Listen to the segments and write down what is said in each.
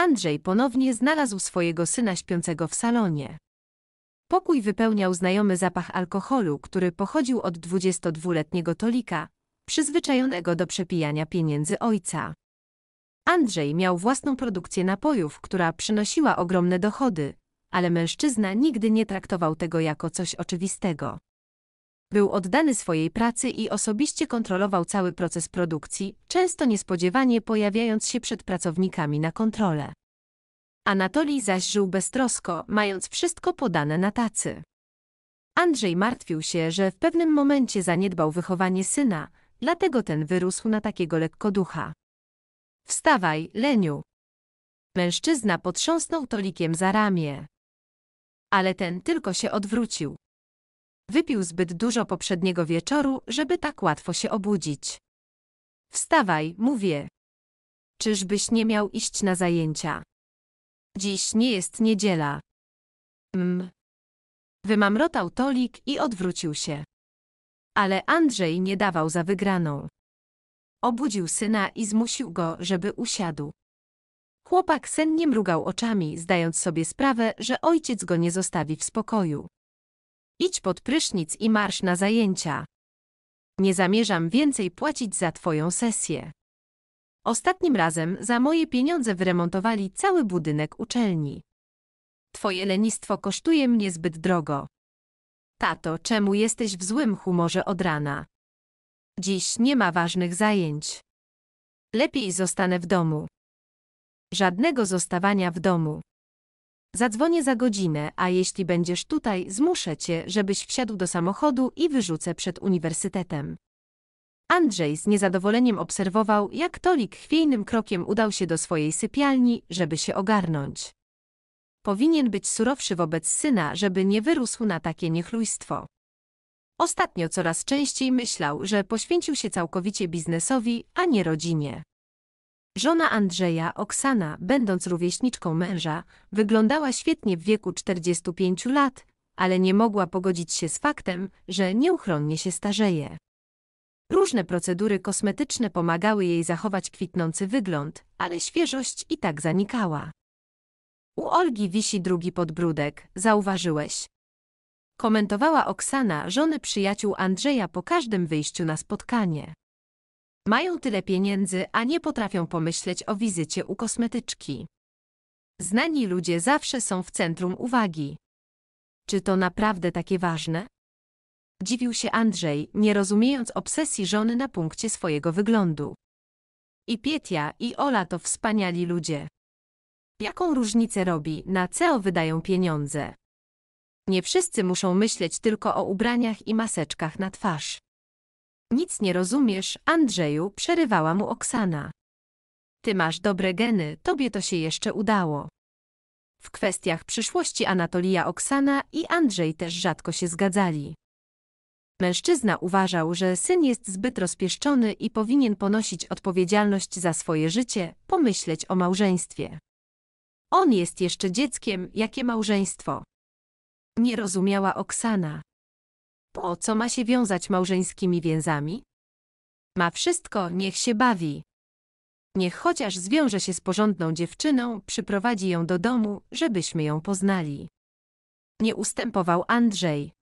Andrzej ponownie znalazł swojego syna śpiącego w salonie. Pokój wypełniał znajomy zapach alkoholu, który pochodził od 22-letniego Tolika, przyzwyczajonego do przepijania pieniędzy ojca. Andrzej miał własną produkcję napojów, która przynosiła ogromne dochody, ale mężczyzna nigdy nie traktował tego jako coś oczywistego. Był oddany swojej pracy i osobiście kontrolował cały proces produkcji, często niespodziewanie pojawiając się przed pracownikami na kontrolę. Anatolij zaś żył beztrosko, mając wszystko podane na tacy. Andrzej martwił się, że w pewnym momencie zaniedbał wychowanie syna, dlatego ten wyrósł na takiego lekkoducha. Wstawaj, Leniu! Mężczyzna potrząsnął Tolikiem za ramię. Ale ten tylko się odwrócił. Wypił zbyt dużo poprzedniego wieczoru, żeby tak łatwo się obudzić. Wstawaj, mówię. Czyżbyś nie miał iść na zajęcia? Dziś nie jest niedziela. Mm. Wymamrotał Tolik i odwrócił się. Ale Andrzej nie dawał za wygraną. Obudził syna i zmusił go, żeby usiadł. Chłopak sennie mrugał oczami, zdając sobie sprawę, że ojciec go nie zostawi w spokoju. Idź pod prysznic i marsz na zajęcia. Nie zamierzam więcej płacić za twoją sesję. Ostatnim razem za moje pieniądze wyremontowali cały budynek uczelni. Twoje lenistwo kosztuje mnie zbyt drogo. Tato, czemu jesteś w złym humorze od rana? Dziś nie ma ważnych zajęć. Lepiej zostanę w domu. Żadnego zostawania w domu. Zadzwonię za godzinę, a jeśli będziesz tutaj, zmuszę cię, żebyś wsiadł do samochodu i wyrzucę przed uniwersytetem. Andrzej z niezadowoleniem obserwował, jak Tolik chwiejnym krokiem udał się do swojej sypialni, żeby się ogarnąć. Powinien być surowszy wobec syna, żeby nie wyrósł na takie niechlujstwo. Ostatnio coraz częściej myślał, że poświęcił się całkowicie biznesowi, a nie rodzinie. Żona Andrzeja, Oksana, będąc rówieśniczką męża, wyglądała świetnie w wieku 45 lat, ale nie mogła pogodzić się z faktem, że nieuchronnie się starzeje. Różne procedury kosmetyczne pomagały jej zachować kwitnący wygląd, ale świeżość i tak zanikała. U Olgi wisi drugi podbródek, zauważyłeś. Komentowała Oksana żony przyjaciół Andrzeja po każdym wyjściu na spotkanie. Mają tyle pieniędzy, a nie potrafią pomyśleć o wizycie u kosmetyczki. Znani ludzie zawsze są w centrum uwagi. Czy to naprawdę takie ważne? Dziwił się Andrzej, nie rozumiejąc obsesji żony na punkcie swojego wyglądu. I Pietia, i Ola to wspaniali ludzie. Jaką różnicę robi, na co wydają pieniądze? Nie wszyscy muszą myśleć tylko o ubraniach i maseczkach na twarz. Nic nie rozumiesz, Andrzeju, przerywała mu Oksana. Ty masz dobre geny, tobie to się jeszcze udało. W kwestiach przyszłości Anatolia Oksana i Andrzej też rzadko się zgadzali. Mężczyzna uważał, że syn jest zbyt rozpieszczony i powinien ponosić odpowiedzialność za swoje życie, pomyśleć o małżeństwie. On jest jeszcze dzieckiem, jakie małżeństwo. Nie rozumiała Oksana. Po co ma się wiązać małżeńskimi więzami? Ma wszystko, niech się bawi. Niech chociaż zwiąże się z porządną dziewczyną, przyprowadzi ją do domu, żebyśmy ją poznali. Nie ustępował Andrzej.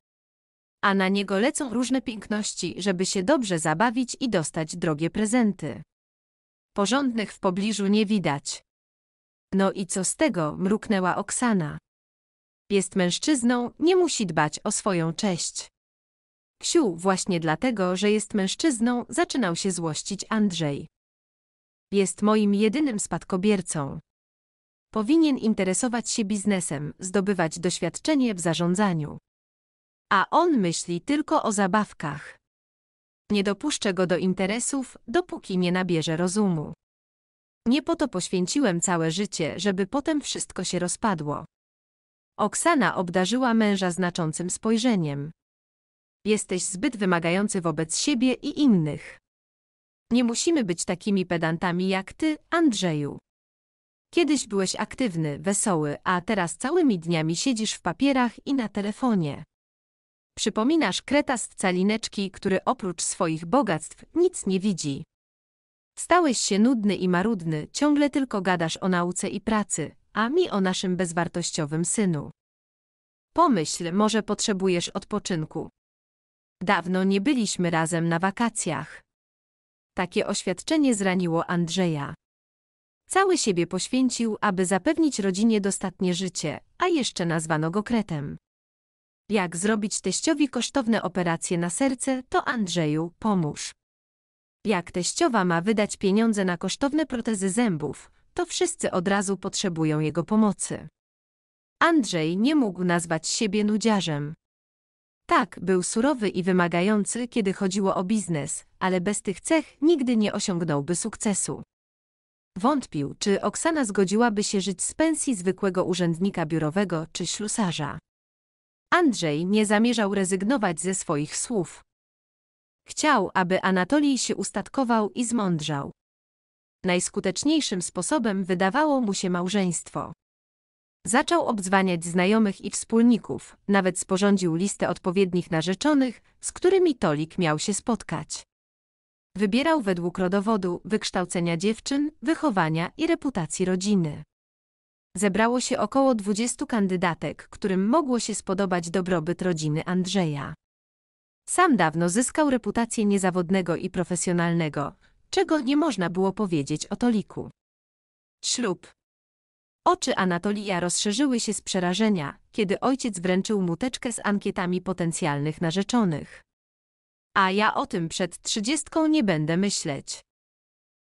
A na niego lecą różne piękności, żeby się dobrze zabawić i dostać drogie prezenty. Porządnych w pobliżu nie widać. No i co z tego, mruknęła Oksana. Jest mężczyzną, nie musi dbać o swoją cześć. Ksiu, właśnie dlatego, że jest mężczyzną, zaczynał się złościć Andrzej. Jest moim jedynym spadkobiercą. Powinien interesować się biznesem, zdobywać doświadczenie w zarządzaniu. A on myśli tylko o zabawkach. Nie dopuszczę go do interesów, dopóki nie nabierze rozumu. Nie po to poświęciłem całe życie, żeby potem wszystko się rozpadło. Oksana obdarzyła męża znaczącym spojrzeniem. Jesteś zbyt wymagający wobec siebie i innych. Nie musimy być takimi pedantami jak ty, Andrzeju. Kiedyś byłeś aktywny, wesoły, a teraz całymi dniami siedzisz w papierach i na telefonie. Przypominasz kreta z calineczki, który oprócz swoich bogactw nic nie widzi. Stałeś się nudny i marudny, ciągle tylko gadasz o nauce i pracy, a mi o naszym bezwartościowym synu. Pomyśl, może potrzebujesz odpoczynku. Dawno nie byliśmy razem na wakacjach. Takie oświadczenie zraniło Andrzeja. Cały siebie poświęcił, aby zapewnić rodzinie dostatnie życie, a jeszcze nazwano go kretem. Jak zrobić teściowi kosztowne operacje na serce, to Andrzeju, pomóż. Jak teściowa ma wydać pieniądze na kosztowne protezy zębów, to wszyscy od razu potrzebują jego pomocy. Andrzej nie mógł nazwać siebie nudziarzem. Tak, był surowy i wymagający, kiedy chodziło o biznes, ale bez tych cech nigdy nie osiągnąłby sukcesu. Wątpił, czy Oksana zgodziłaby się żyć z pensji zwykłego urzędnika biurowego czy ślusarza. Andrzej nie zamierzał rezygnować ze swoich słów. Chciał, aby Anatolij się ustatkował i zmądrzał. Najskuteczniejszym sposobem wydawało mu się małżeństwo. Zaczął obdzwaniać znajomych i wspólników, nawet sporządził listę odpowiednich narzeczonych, z którymi Tolik miał się spotkać. Wybierał według rodowodu, wykształcenia dziewczyn, wychowania i reputacji rodziny. Zebrało się około 20 kandydatek, którym mogło się spodobać dobrobyt rodziny Andrzeja. Sam dawno zyskał reputację niezawodnego i profesjonalnego, czego nie można było powiedzieć o Toliku. Ślub Oczy Anatolija rozszerzyły się z przerażenia, kiedy ojciec wręczył mu teczkę z ankietami potencjalnych narzeczonych. A ja o tym przed trzydziestką nie będę myśleć.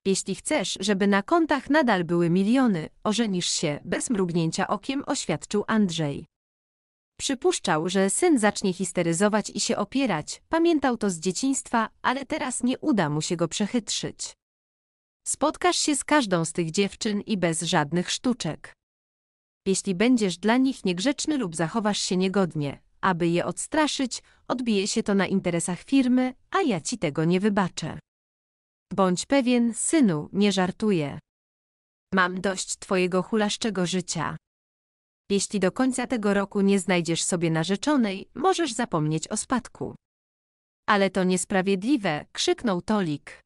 Jeśli chcesz, żeby na kontach nadal były miliony, ożenisz się, bez mrugnięcia okiem oświadczył Andrzej. Przypuszczał, że syn zacznie histeryzować i się opierać, pamiętał to z dzieciństwa, ale teraz nie uda mu się go przechytrzyć. Spotkasz się z każdą z tych dziewczyn i bez żadnych sztuczek. Jeśli będziesz dla nich niegrzeczny lub zachowasz się niegodnie, aby je odstraszyć, odbije się to na interesach firmy, a ja ci tego nie wybaczę. Bądź pewien, synu, nie żartuję. Mam dość twojego hulaszczego życia. Jeśli do końca tego roku nie znajdziesz sobie narzeczonej, możesz zapomnieć o spadku. Ale to niesprawiedliwe, krzyknął Tolik.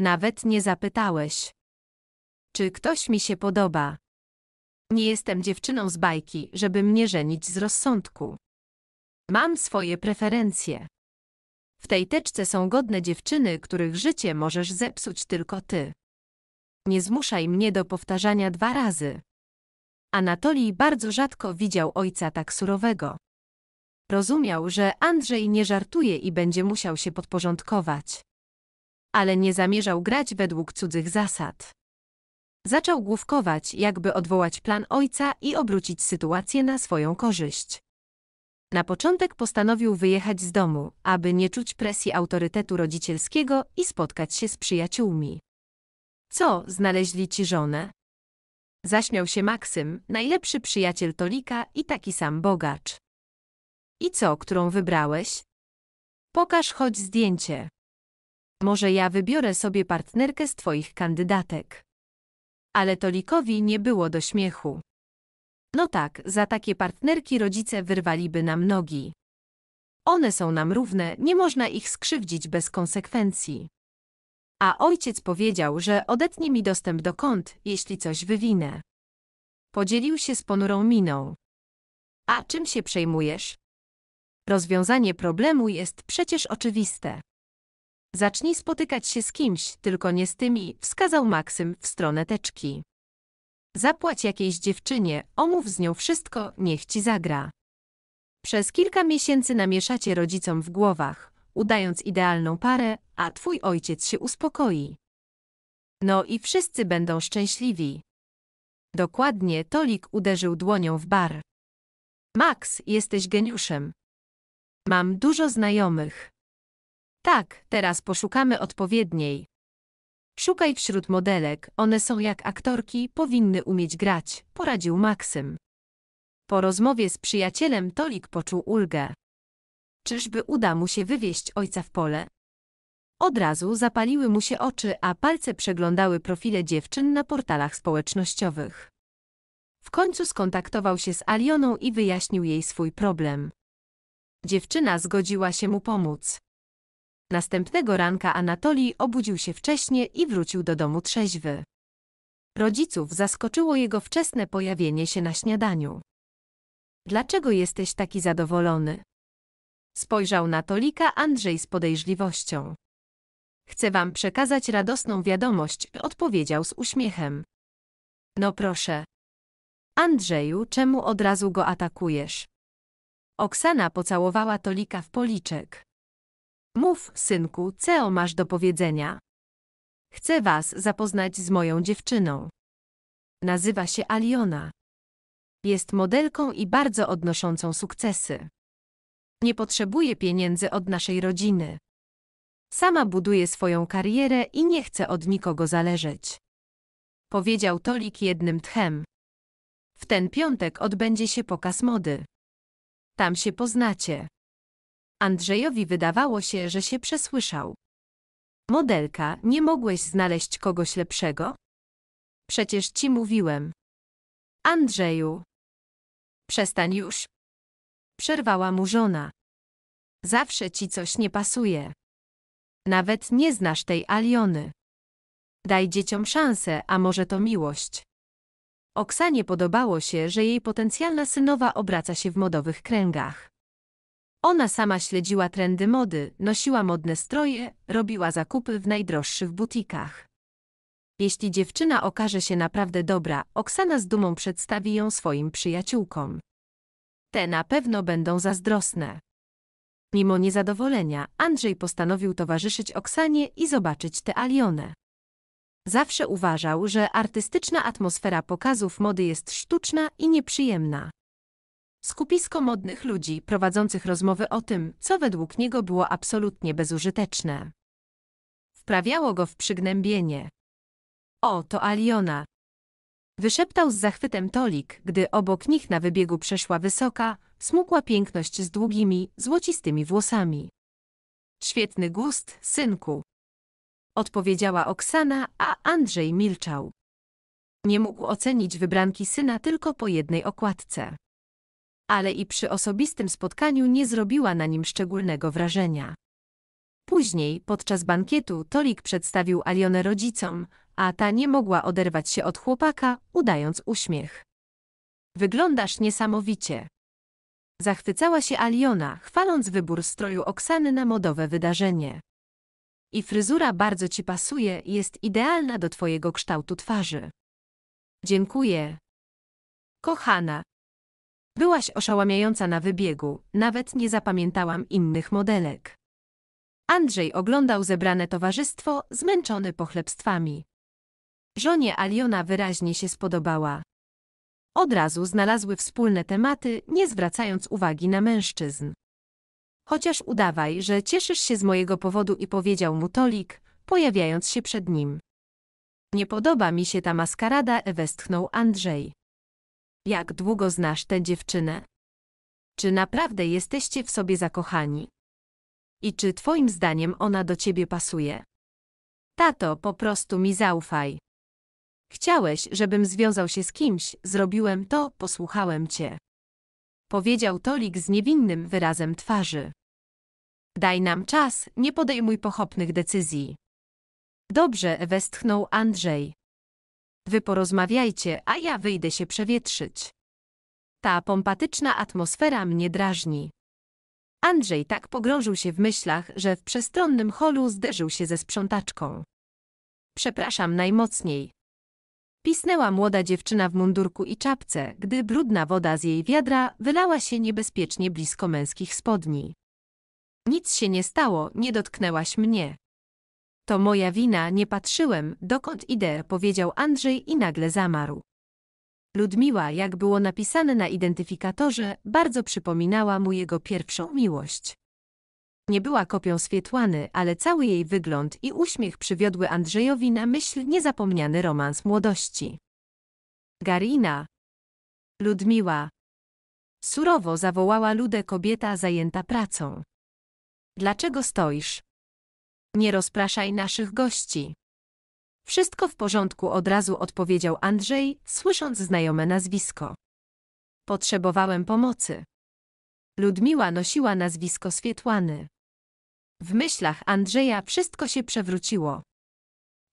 Nawet nie zapytałeś. Czy ktoś mi się podoba? Nie jestem dziewczyną z bajki, żeby mnie żenić z rozsądku. Mam swoje preferencje. W tej teczce są godne dziewczyny, których życie możesz zepsuć tylko ty. Nie zmuszaj mnie do powtarzania dwa razy. Anatolij bardzo rzadko widział ojca tak surowego. Rozumiał, że Andrzej nie żartuje i będzie musiał się podporządkować ale nie zamierzał grać według cudzych zasad. Zaczął główkować, jakby odwołać plan ojca i obrócić sytuację na swoją korzyść. Na początek postanowił wyjechać z domu, aby nie czuć presji autorytetu rodzicielskiego i spotkać się z przyjaciółmi. Co, znaleźli ci żonę? Zaśmiał się Maksym, najlepszy przyjaciel Tolika i taki sam bogacz. I co, którą wybrałeś? Pokaż choć zdjęcie. Może ja wybiorę sobie partnerkę z twoich kandydatek. Ale Tolikowi nie było do śmiechu. No tak, za takie partnerki rodzice wyrwaliby nam nogi. One są nam równe, nie można ich skrzywdzić bez konsekwencji. A ojciec powiedział, że odetnie mi dostęp do kont, jeśli coś wywinę. Podzielił się z ponurą miną. A czym się przejmujesz? Rozwiązanie problemu jest przecież oczywiste. Zacznij spotykać się z kimś, tylko nie z tymi, wskazał Maksym w stronę teczki. Zapłać jakiejś dziewczynie, omów z nią wszystko, niech ci zagra. Przez kilka miesięcy namieszacie rodzicom w głowach, udając idealną parę, a twój ojciec się uspokoi. No i wszyscy będą szczęśliwi. Dokładnie Tolik uderzył dłonią w bar. Max, jesteś geniuszem. Mam dużo znajomych. Tak, teraz poszukamy odpowiedniej. Szukaj wśród modelek, one są jak aktorki, powinny umieć grać, poradził Maksym. Po rozmowie z przyjacielem Tolik poczuł ulgę. Czyżby uda mu się wywieźć ojca w pole? Od razu zapaliły mu się oczy, a palce przeglądały profile dziewczyn na portalach społecznościowych. W końcu skontaktował się z Alioną i wyjaśnił jej swój problem. Dziewczyna zgodziła się mu pomóc. Następnego ranka Anatolij obudził się wcześnie i wrócił do domu trzeźwy. Rodziców zaskoczyło jego wczesne pojawienie się na śniadaniu. Dlaczego jesteś taki zadowolony? Spojrzał na Tolika Andrzej z podejrzliwością. Chcę wam przekazać radosną wiadomość, odpowiedział z uśmiechem. No proszę. Andrzeju, czemu od razu go atakujesz? Oksana pocałowała Tolika w policzek. Mów, synku, co masz do powiedzenia. Chcę was zapoznać z moją dziewczyną. Nazywa się Aliona. Jest modelką i bardzo odnoszącą sukcesy. Nie potrzebuje pieniędzy od naszej rodziny. Sama buduje swoją karierę i nie chce od nikogo zależeć. Powiedział Tolik jednym tchem. W ten piątek odbędzie się pokaz mody. Tam się poznacie. Andrzejowi wydawało się, że się przesłyszał. Modelka, nie mogłeś znaleźć kogoś lepszego? Przecież ci mówiłem. Andrzeju. Przestań już. Przerwała mu żona. Zawsze ci coś nie pasuje. Nawet nie znasz tej Aliony. Daj dzieciom szansę, a może to miłość. Oksanie podobało się, że jej potencjalna synowa obraca się w modowych kręgach. Ona sama śledziła trendy mody, nosiła modne stroje, robiła zakupy w najdroższych butikach. Jeśli dziewczyna okaże się naprawdę dobra, Oksana z dumą przedstawi ją swoim przyjaciółkom. Te na pewno będą zazdrosne. Mimo niezadowolenia, Andrzej postanowił towarzyszyć Oksanie i zobaczyć tę Alionę. Zawsze uważał, że artystyczna atmosfera pokazów mody jest sztuczna i nieprzyjemna. Skupisko modnych ludzi prowadzących rozmowy o tym, co według niego było absolutnie bezużyteczne. Wprawiało go w przygnębienie. O, to Aliona! Wyszeptał z zachwytem Tolik, gdy obok nich na wybiegu przeszła wysoka, smukła piękność z długimi, złocistymi włosami. Świetny gust, synku! Odpowiedziała Oksana, a Andrzej milczał. Nie mógł ocenić wybranki syna tylko po jednej okładce ale i przy osobistym spotkaniu nie zrobiła na nim szczególnego wrażenia. Później, podczas bankietu, Tolik przedstawił Alionę rodzicom, a ta nie mogła oderwać się od chłopaka, udając uśmiech. Wyglądasz niesamowicie. Zachwycała się Aliona, chwaląc wybór stroju Oksany na modowe wydarzenie. I fryzura bardzo ci pasuje, jest idealna do twojego kształtu twarzy. Dziękuję. Kochana, Byłaś oszałamiająca na wybiegu, nawet nie zapamiętałam innych modelek. Andrzej oglądał zebrane towarzystwo, zmęczony pochlebstwami. Żonie Aliona wyraźnie się spodobała. Od razu znalazły wspólne tematy, nie zwracając uwagi na mężczyzn. Chociaż udawaj, że cieszysz się z mojego powodu i powiedział mu Tolik, pojawiając się przed nim. Nie podoba mi się ta maskarada, westchnął Andrzej. Jak długo znasz tę dziewczynę? Czy naprawdę jesteście w sobie zakochani? I czy twoim zdaniem ona do ciebie pasuje? Tato, po prostu mi zaufaj. Chciałeś, żebym związał się z kimś, zrobiłem to, posłuchałem cię. Powiedział Tolik z niewinnym wyrazem twarzy. Daj nam czas, nie podejmuj pochopnych decyzji. Dobrze, westchnął Andrzej. Wy porozmawiajcie, a ja wyjdę się przewietrzyć. Ta pompatyczna atmosfera mnie drażni. Andrzej tak pogrążył się w myślach, że w przestronnym holu zderzył się ze sprzątaczką. Przepraszam najmocniej. Pisnęła młoda dziewczyna w mundurku i czapce, gdy brudna woda z jej wiadra wylała się niebezpiecznie blisko męskich spodni. Nic się nie stało, nie dotknęłaś mnie. To moja wina, nie patrzyłem, dokąd idę, powiedział Andrzej i nagle zamarł. Ludmiła, jak było napisane na identyfikatorze, bardzo przypominała mu jego pierwszą miłość. Nie była kopią Swietłany, ale cały jej wygląd i uśmiech przywiodły Andrzejowi na myśl niezapomniany romans młodości. Garina. Ludmiła. Surowo zawołała Ludę kobieta zajęta pracą. Dlaczego stoisz? Nie rozpraszaj naszych gości. Wszystko w porządku od razu odpowiedział Andrzej, słysząc znajome nazwisko. Potrzebowałem pomocy. Ludmiła nosiła nazwisko Swietłany. W myślach Andrzeja wszystko się przewróciło.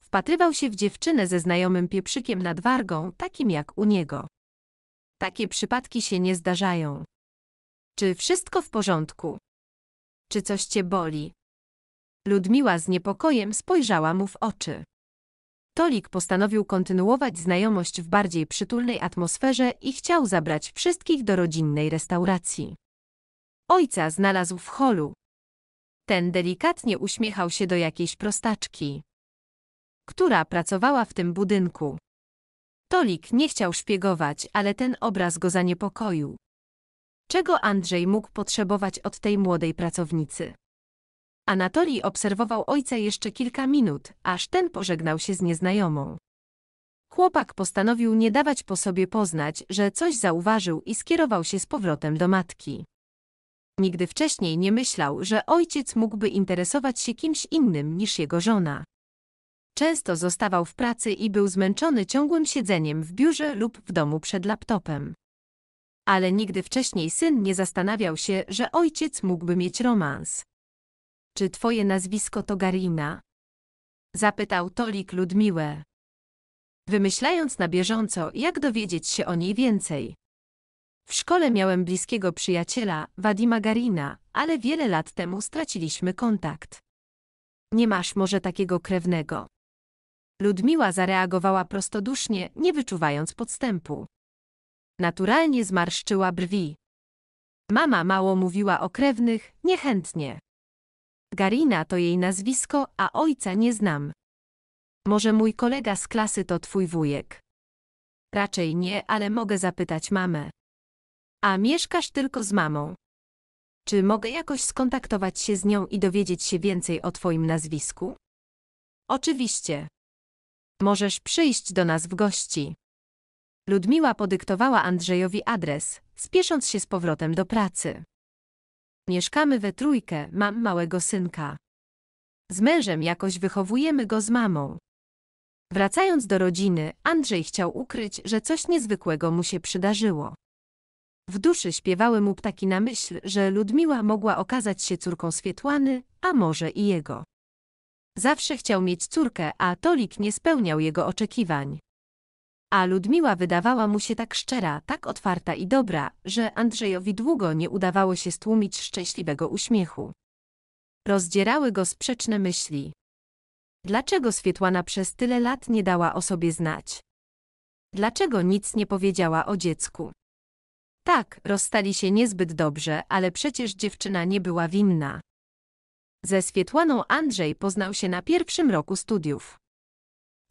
Wpatrywał się w dziewczynę ze znajomym pieprzykiem nad wargą, takim jak u niego. Takie przypadki się nie zdarzają. Czy wszystko w porządku? Czy coś cię boli? Ludmiła z niepokojem spojrzała mu w oczy. Tolik postanowił kontynuować znajomość w bardziej przytulnej atmosferze i chciał zabrać wszystkich do rodzinnej restauracji. Ojca znalazł w holu. Ten delikatnie uśmiechał się do jakiejś prostaczki, która pracowała w tym budynku. Tolik nie chciał szpiegować, ale ten obraz go zaniepokoił. Czego Andrzej mógł potrzebować od tej młodej pracownicy? Anatolij obserwował ojca jeszcze kilka minut, aż ten pożegnał się z nieznajomą. Chłopak postanowił nie dawać po sobie poznać, że coś zauważył i skierował się z powrotem do matki. Nigdy wcześniej nie myślał, że ojciec mógłby interesować się kimś innym niż jego żona. Często zostawał w pracy i był zmęczony ciągłym siedzeniem w biurze lub w domu przed laptopem. Ale nigdy wcześniej syn nie zastanawiał się, że ojciec mógłby mieć romans. Czy twoje nazwisko to Garina? Zapytał Tolik Ludmiłę. Wymyślając na bieżąco, jak dowiedzieć się o niej więcej. W szkole miałem bliskiego przyjaciela, Wadima Garina, ale wiele lat temu straciliśmy kontakt. Nie masz może takiego krewnego. Ludmiła zareagowała prostodusznie, nie wyczuwając podstępu. Naturalnie zmarszczyła brwi. Mama mało mówiła o krewnych, niechętnie. Garina to jej nazwisko, a ojca nie znam. Może mój kolega z klasy to twój wujek? Raczej nie, ale mogę zapytać mamę. A mieszkasz tylko z mamą. Czy mogę jakoś skontaktować się z nią i dowiedzieć się więcej o twoim nazwisku? Oczywiście. Możesz przyjść do nas w gości. Ludmiła podyktowała Andrzejowi adres, spiesząc się z powrotem do pracy. Mieszkamy we trójkę, mam małego synka. Z mężem jakoś wychowujemy go z mamą. Wracając do rodziny, Andrzej chciał ukryć, że coś niezwykłego mu się przydarzyło. W duszy śpiewały mu ptaki na myśl, że Ludmiła mogła okazać się córką Swietłany, a może i jego. Zawsze chciał mieć córkę, a Tolik nie spełniał jego oczekiwań. A Ludmiła wydawała mu się tak szczera, tak otwarta i dobra, że Andrzejowi długo nie udawało się stłumić szczęśliwego uśmiechu. Rozdzierały go sprzeczne myśli. Dlaczego Swietłana przez tyle lat nie dała o sobie znać? Dlaczego nic nie powiedziała o dziecku? Tak, rozstali się niezbyt dobrze, ale przecież dziewczyna nie była winna. Ze Swietłaną Andrzej poznał się na pierwszym roku studiów.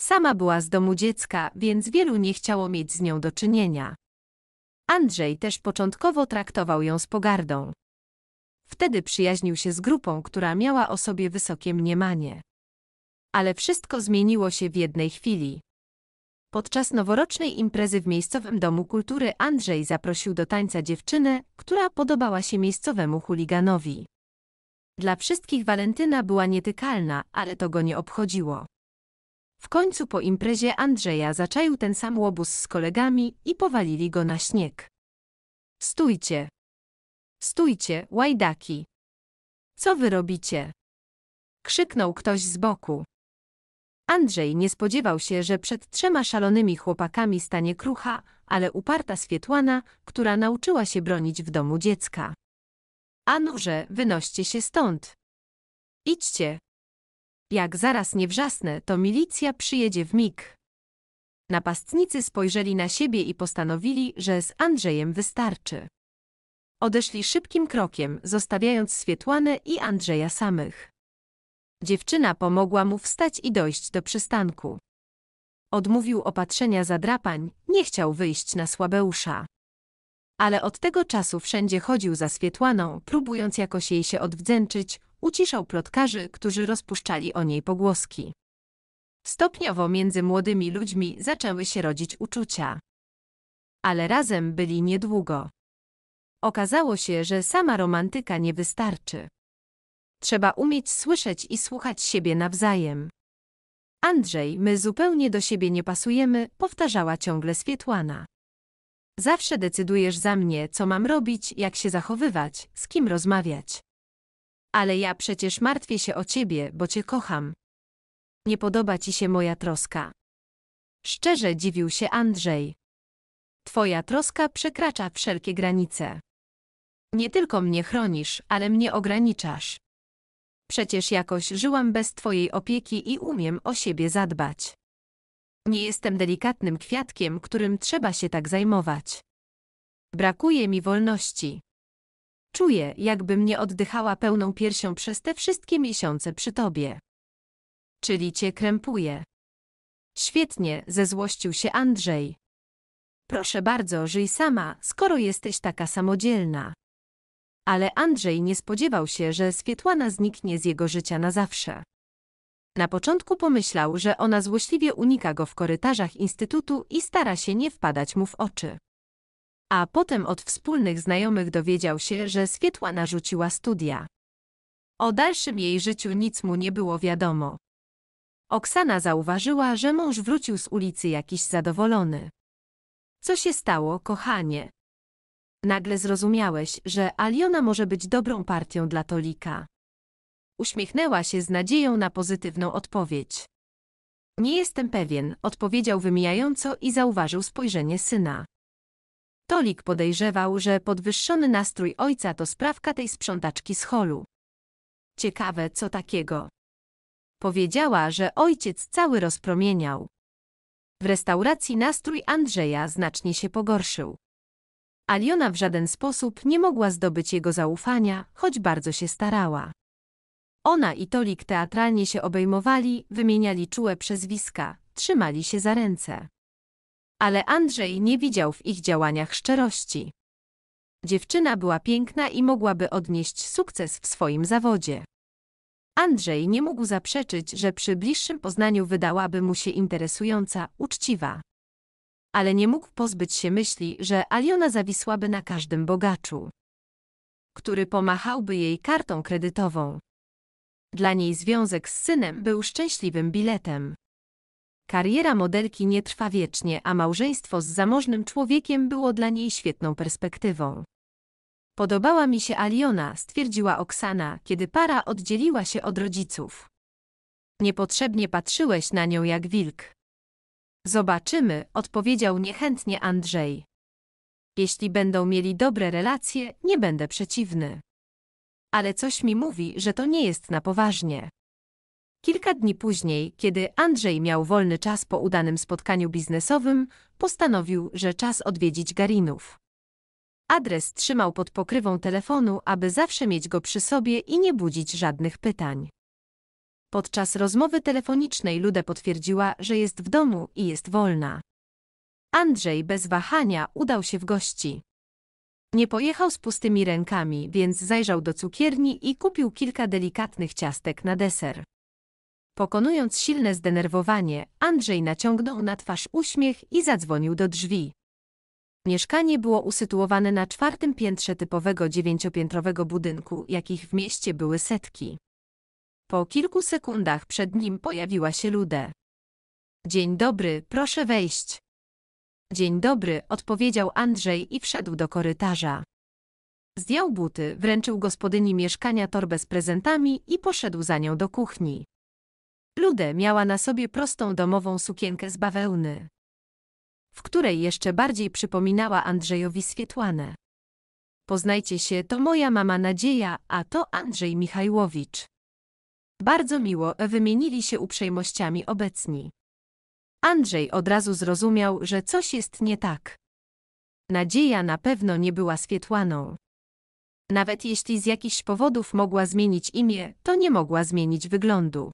Sama była z domu dziecka, więc wielu nie chciało mieć z nią do czynienia. Andrzej też początkowo traktował ją z pogardą. Wtedy przyjaźnił się z grupą, która miała o sobie wysokie mniemanie. Ale wszystko zmieniło się w jednej chwili. Podczas noworocznej imprezy w miejscowym Domu Kultury Andrzej zaprosił do tańca dziewczynę, która podobała się miejscowemu chuliganowi. Dla wszystkich Walentyna była nietykalna, ale to go nie obchodziło. W końcu po imprezie Andrzeja zaczaił ten sam łobuz z kolegami i powalili go na śnieg. Stójcie! Stójcie, łajdaki! Co wy robicie? Krzyknął ktoś z boku. Andrzej nie spodziewał się, że przed trzema szalonymi chłopakami stanie krucha, ale uparta Swietłana, która nauczyła się bronić w domu dziecka. Anurze, wynoście się stąd. Idźcie, jak zaraz nie wrzasnę, to milicja przyjedzie w mig. Napastnicy spojrzeli na siebie i postanowili, że z Andrzejem wystarczy. Odeszli szybkim krokiem, zostawiając Swietłanę i Andrzeja samych. Dziewczyna pomogła mu wstać i dojść do przystanku. Odmówił opatrzenia zadrapań, nie chciał wyjść na słabeusza. Ale od tego czasu wszędzie chodził za Swietłaną, próbując jakoś jej się odwdzięczyć, uciszał plotkarzy, którzy rozpuszczali o niej pogłoski. Stopniowo między młodymi ludźmi zaczęły się rodzić uczucia. Ale razem byli niedługo. Okazało się, że sama romantyka nie wystarczy. Trzeba umieć słyszeć i słuchać siebie nawzajem. Andrzej, my zupełnie do siebie nie pasujemy, powtarzała ciągle Swietłana. Zawsze decydujesz za mnie, co mam robić, jak się zachowywać, z kim rozmawiać. Ale ja przecież martwię się o ciebie, bo cię kocham. Nie podoba ci się moja troska. Szczerze dziwił się Andrzej. Twoja troska przekracza wszelkie granice. Nie tylko mnie chronisz, ale mnie ograniczasz. Przecież jakoś żyłam bez Twojej opieki i umiem o siebie zadbać. Nie jestem delikatnym kwiatkiem, którym trzeba się tak zajmować. Brakuje mi wolności. Czuję, jakby mnie oddychała pełną piersią przez te wszystkie miesiące przy tobie. Czyli cię krępuje. Świetnie, zezłościł się Andrzej. Proszę bardzo, żyj sama, skoro jesteś taka samodzielna. Ale Andrzej nie spodziewał się, że Swietłana zniknie z jego życia na zawsze. Na początku pomyślał, że ona złośliwie unika go w korytarzach instytutu i stara się nie wpadać mu w oczy a potem od wspólnych znajomych dowiedział się, że świetła narzuciła studia. O dalszym jej życiu nic mu nie było wiadomo. Oksana zauważyła, że mąż wrócił z ulicy jakiś zadowolony. Co się stało, kochanie? Nagle zrozumiałeś, że Aliona może być dobrą partią dla Tolika. Uśmiechnęła się z nadzieją na pozytywną odpowiedź. Nie jestem pewien, odpowiedział wymijająco i zauważył spojrzenie syna. Tolik podejrzewał, że podwyższony nastrój ojca to sprawka tej sprzątaczki z holu. Ciekawe, co takiego. Powiedziała, że ojciec cały rozpromieniał. W restauracji nastrój Andrzeja znacznie się pogorszył. Aliona w żaden sposób nie mogła zdobyć jego zaufania, choć bardzo się starała. Ona i Tolik teatralnie się obejmowali, wymieniali czułe przezwiska, trzymali się za ręce ale Andrzej nie widział w ich działaniach szczerości. Dziewczyna była piękna i mogłaby odnieść sukces w swoim zawodzie. Andrzej nie mógł zaprzeczyć, że przy bliższym poznaniu wydałaby mu się interesująca, uczciwa. Ale nie mógł pozbyć się myśli, że Aliona zawisłaby na każdym bogaczu, który pomachałby jej kartą kredytową. Dla niej związek z synem był szczęśliwym biletem. Kariera modelki nie trwa wiecznie, a małżeństwo z zamożnym człowiekiem było dla niej świetną perspektywą. Podobała mi się Aliona, stwierdziła Oksana, kiedy para oddzieliła się od rodziców. Niepotrzebnie patrzyłeś na nią jak wilk. Zobaczymy, odpowiedział niechętnie Andrzej. Jeśli będą mieli dobre relacje, nie będę przeciwny. Ale coś mi mówi, że to nie jest na poważnie. Kilka dni później, kiedy Andrzej miał wolny czas po udanym spotkaniu biznesowym, postanowił, że czas odwiedzić Garinów. Adres trzymał pod pokrywą telefonu, aby zawsze mieć go przy sobie i nie budzić żadnych pytań. Podczas rozmowy telefonicznej Ludę potwierdziła, że jest w domu i jest wolna. Andrzej bez wahania udał się w gości. Nie pojechał z pustymi rękami, więc zajrzał do cukierni i kupił kilka delikatnych ciastek na deser. Pokonując silne zdenerwowanie, Andrzej naciągnął na twarz uśmiech i zadzwonił do drzwi. Mieszkanie było usytuowane na czwartym piętrze typowego dziewięciopiętrowego budynku, jakich w mieście były setki. Po kilku sekundach przed nim pojawiła się Ludę. Dzień dobry, proszę wejść. Dzień dobry, odpowiedział Andrzej i wszedł do korytarza. Zdjął buty, wręczył gospodyni mieszkania torbę z prezentami i poszedł za nią do kuchni. Ludę miała na sobie prostą domową sukienkę z bawełny, w której jeszcze bardziej przypominała Andrzejowi Swietłanę. Poznajcie się, to moja mama Nadzieja, a to Andrzej Michajłowicz. Bardzo miło wymienili się uprzejmościami obecni. Andrzej od razu zrozumiał, że coś jest nie tak. Nadzieja na pewno nie była Swietłaną. Nawet jeśli z jakichś powodów mogła zmienić imię, to nie mogła zmienić wyglądu.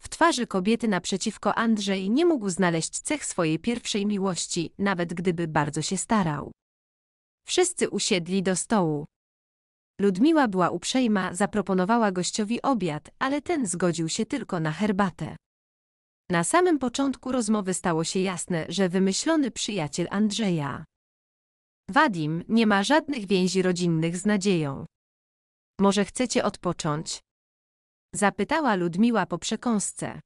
W twarzy kobiety naprzeciwko Andrzej nie mógł znaleźć cech swojej pierwszej miłości, nawet gdyby bardzo się starał. Wszyscy usiedli do stołu. Ludmiła była uprzejma, zaproponowała gościowi obiad, ale ten zgodził się tylko na herbatę. Na samym początku rozmowy stało się jasne, że wymyślony przyjaciel Andrzeja, Wadim, nie ma żadnych więzi rodzinnych z nadzieją. Może chcecie odpocząć? Zapytała Ludmiła po przekąsce.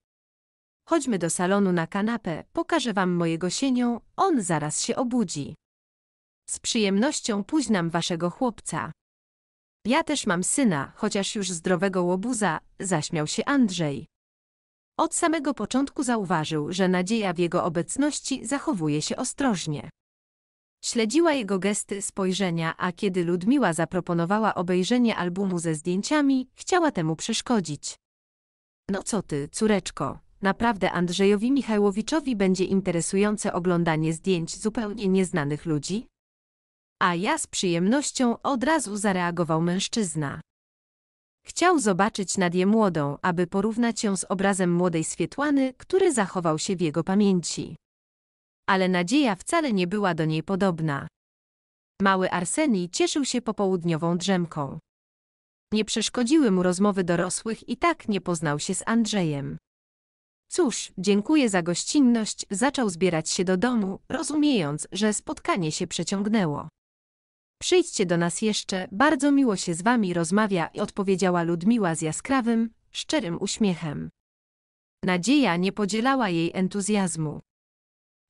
Chodźmy do salonu na kanapę, pokażę wam mojego sienią, on zaraz się obudzi. Z przyjemnością późnam waszego chłopca. Ja też mam syna, chociaż już zdrowego łobuza, zaśmiał się Andrzej. Od samego początku zauważył, że nadzieja w jego obecności zachowuje się ostrożnie. Śledziła jego gesty, spojrzenia, a kiedy Ludmiła zaproponowała obejrzenie albumu ze zdjęciami, chciała temu przeszkodzić. No co ty, córeczko, naprawdę Andrzejowi Michałowiczowi będzie interesujące oglądanie zdjęć zupełnie nieznanych ludzi? A ja z przyjemnością od razu zareagował mężczyzna. Chciał zobaczyć Nadię młodą, aby porównać ją z obrazem młodej Swietłany, który zachował się w jego pamięci ale nadzieja wcale nie była do niej podobna. Mały Arsenij cieszył się popołudniową drzemką. Nie przeszkodziły mu rozmowy dorosłych i tak nie poznał się z Andrzejem. Cóż, dziękuję za gościnność, zaczął zbierać się do domu, rozumiejąc, że spotkanie się przeciągnęło. Przyjdźcie do nas jeszcze, bardzo miło się z wami rozmawia odpowiedziała Ludmiła z jaskrawym, szczerym uśmiechem. Nadzieja nie podzielała jej entuzjazmu.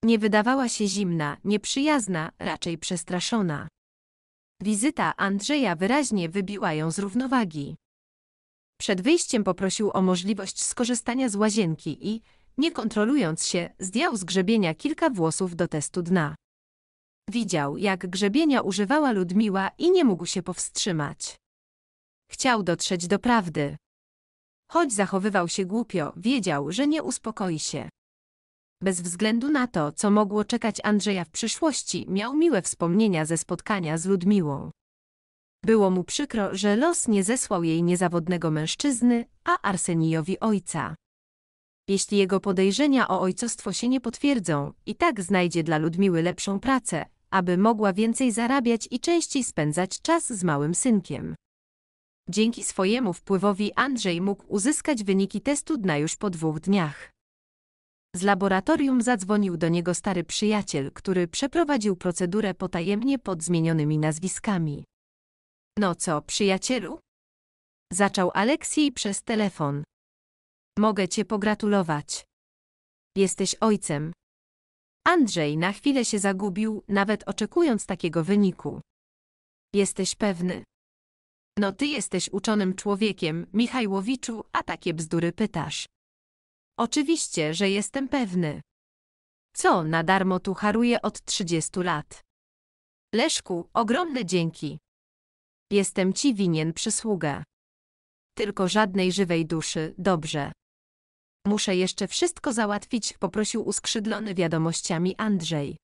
Nie wydawała się zimna, nieprzyjazna, raczej przestraszona. Wizyta Andrzeja wyraźnie wybiła ją z równowagi. Przed wyjściem poprosił o możliwość skorzystania z łazienki i, nie kontrolując się, zdjął z grzebienia kilka włosów do testu dna. Widział, jak grzebienia używała Ludmiła i nie mógł się powstrzymać. Chciał dotrzeć do prawdy. Choć zachowywał się głupio, wiedział, że nie uspokoi się. Bez względu na to, co mogło czekać Andrzeja w przyszłości, miał miłe wspomnienia ze spotkania z Ludmiłą. Było mu przykro, że los nie zesłał jej niezawodnego mężczyzny, a Arsenijowi ojca. Jeśli jego podejrzenia o ojcostwo się nie potwierdzą, i tak znajdzie dla Ludmiły lepszą pracę, aby mogła więcej zarabiać i częściej spędzać czas z małym synkiem. Dzięki swojemu wpływowi Andrzej mógł uzyskać wyniki testu dna już po dwóch dniach. Z laboratorium zadzwonił do niego stary przyjaciel, który przeprowadził procedurę potajemnie pod zmienionymi nazwiskami. No co, przyjacielu? Zaczął Aleksiej przez telefon. Mogę cię pogratulować. Jesteś ojcem. Andrzej na chwilę się zagubił, nawet oczekując takiego wyniku. Jesteś pewny? No ty jesteś uczonym człowiekiem, Michajłowiczu, a takie bzdury pytasz. Oczywiście, że jestem pewny. Co, na darmo tu haruje od 30 lat. Leszku, ogromne dzięki. Jestem ci winien przysługę. Tylko żadnej żywej duszy, dobrze. Muszę jeszcze wszystko załatwić, poprosił uskrzydlony wiadomościami Andrzej.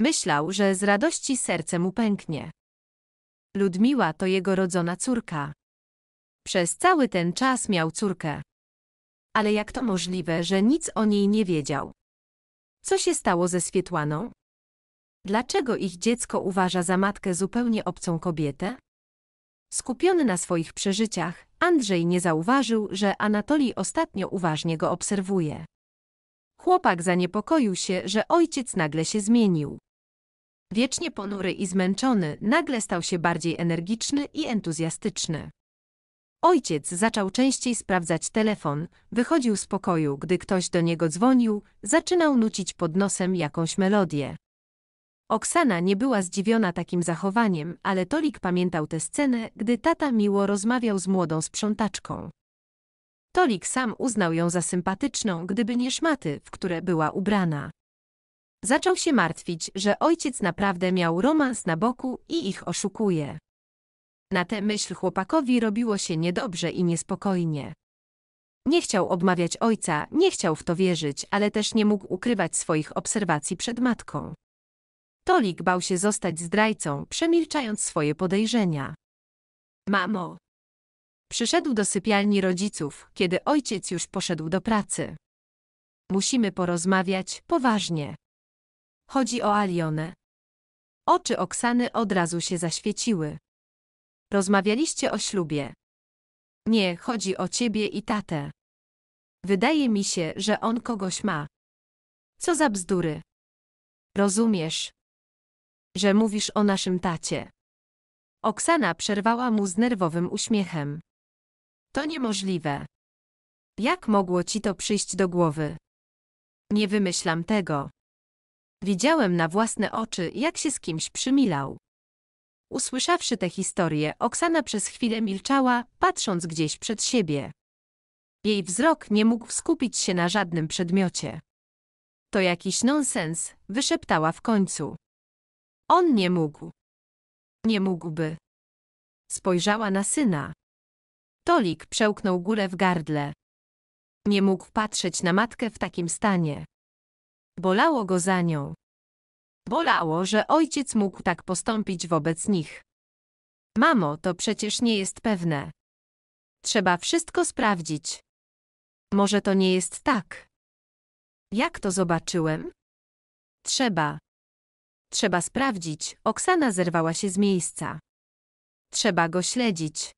Myślał, że z radości serce mu pęknie. Ludmiła to jego rodzona córka. Przez cały ten czas miał córkę. Ale jak to możliwe, że nic o niej nie wiedział? Co się stało ze Swietłaną? Dlaczego ich dziecko uważa za matkę zupełnie obcą kobietę? Skupiony na swoich przeżyciach, Andrzej nie zauważył, że Anatoli ostatnio uważnie go obserwuje. Chłopak zaniepokoił się, że ojciec nagle się zmienił. Wiecznie ponury i zmęczony, nagle stał się bardziej energiczny i entuzjastyczny. Ojciec zaczął częściej sprawdzać telefon, wychodził z pokoju, gdy ktoś do niego dzwonił, zaczynał nucić pod nosem jakąś melodię. Oksana nie była zdziwiona takim zachowaniem, ale Tolik pamiętał tę scenę, gdy tata miło rozmawiał z młodą sprzątaczką. Tolik sam uznał ją za sympatyczną, gdyby nie szmaty, w które była ubrana. Zaczął się martwić, że ojciec naprawdę miał romans na boku i ich oszukuje. Na tę myśl chłopakowi robiło się niedobrze i niespokojnie. Nie chciał obmawiać ojca, nie chciał w to wierzyć, ale też nie mógł ukrywać swoich obserwacji przed matką. Tolik bał się zostać zdrajcą, przemilczając swoje podejrzenia. Mamo! Przyszedł do sypialni rodziców, kiedy ojciec już poszedł do pracy. Musimy porozmawiać poważnie. Chodzi o Alionę. Oczy Oksany od razu się zaświeciły. Rozmawialiście o ślubie. Nie, chodzi o ciebie i tatę. Wydaje mi się, że on kogoś ma. Co za bzdury. Rozumiesz, że mówisz o naszym tacie. Oksana przerwała mu z nerwowym uśmiechem. To niemożliwe. Jak mogło ci to przyjść do głowy? Nie wymyślam tego. Widziałem na własne oczy, jak się z kimś przymilał. Usłyszawszy tę historię, Oksana przez chwilę milczała, patrząc gdzieś przed siebie. Jej wzrok nie mógł skupić się na żadnym przedmiocie. To jakiś nonsens, wyszeptała w końcu. On nie mógł. Nie mógłby. Spojrzała na syna. Tolik przełknął górę w gardle. Nie mógł patrzeć na matkę w takim stanie. Bolało go za nią. Bolało, że ojciec mógł tak postąpić wobec nich. Mamo, to przecież nie jest pewne. Trzeba wszystko sprawdzić. Może to nie jest tak. Jak to zobaczyłem? Trzeba. Trzeba sprawdzić. Oksana zerwała się z miejsca. Trzeba go śledzić.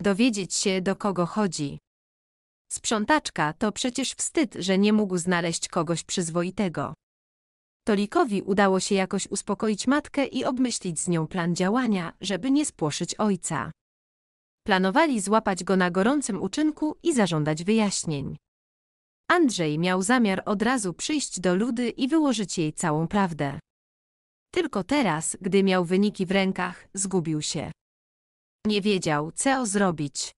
Dowiedzieć się, do kogo chodzi. Sprzątaczka to przecież wstyd, że nie mógł znaleźć kogoś przyzwoitego. Tolikowi udało się jakoś uspokoić matkę i obmyślić z nią plan działania, żeby nie spłoszyć ojca. Planowali złapać go na gorącym uczynku i zażądać wyjaśnień. Andrzej miał zamiar od razu przyjść do Ludy i wyłożyć jej całą prawdę. Tylko teraz, gdy miał wyniki w rękach, zgubił się. Nie wiedział, co zrobić.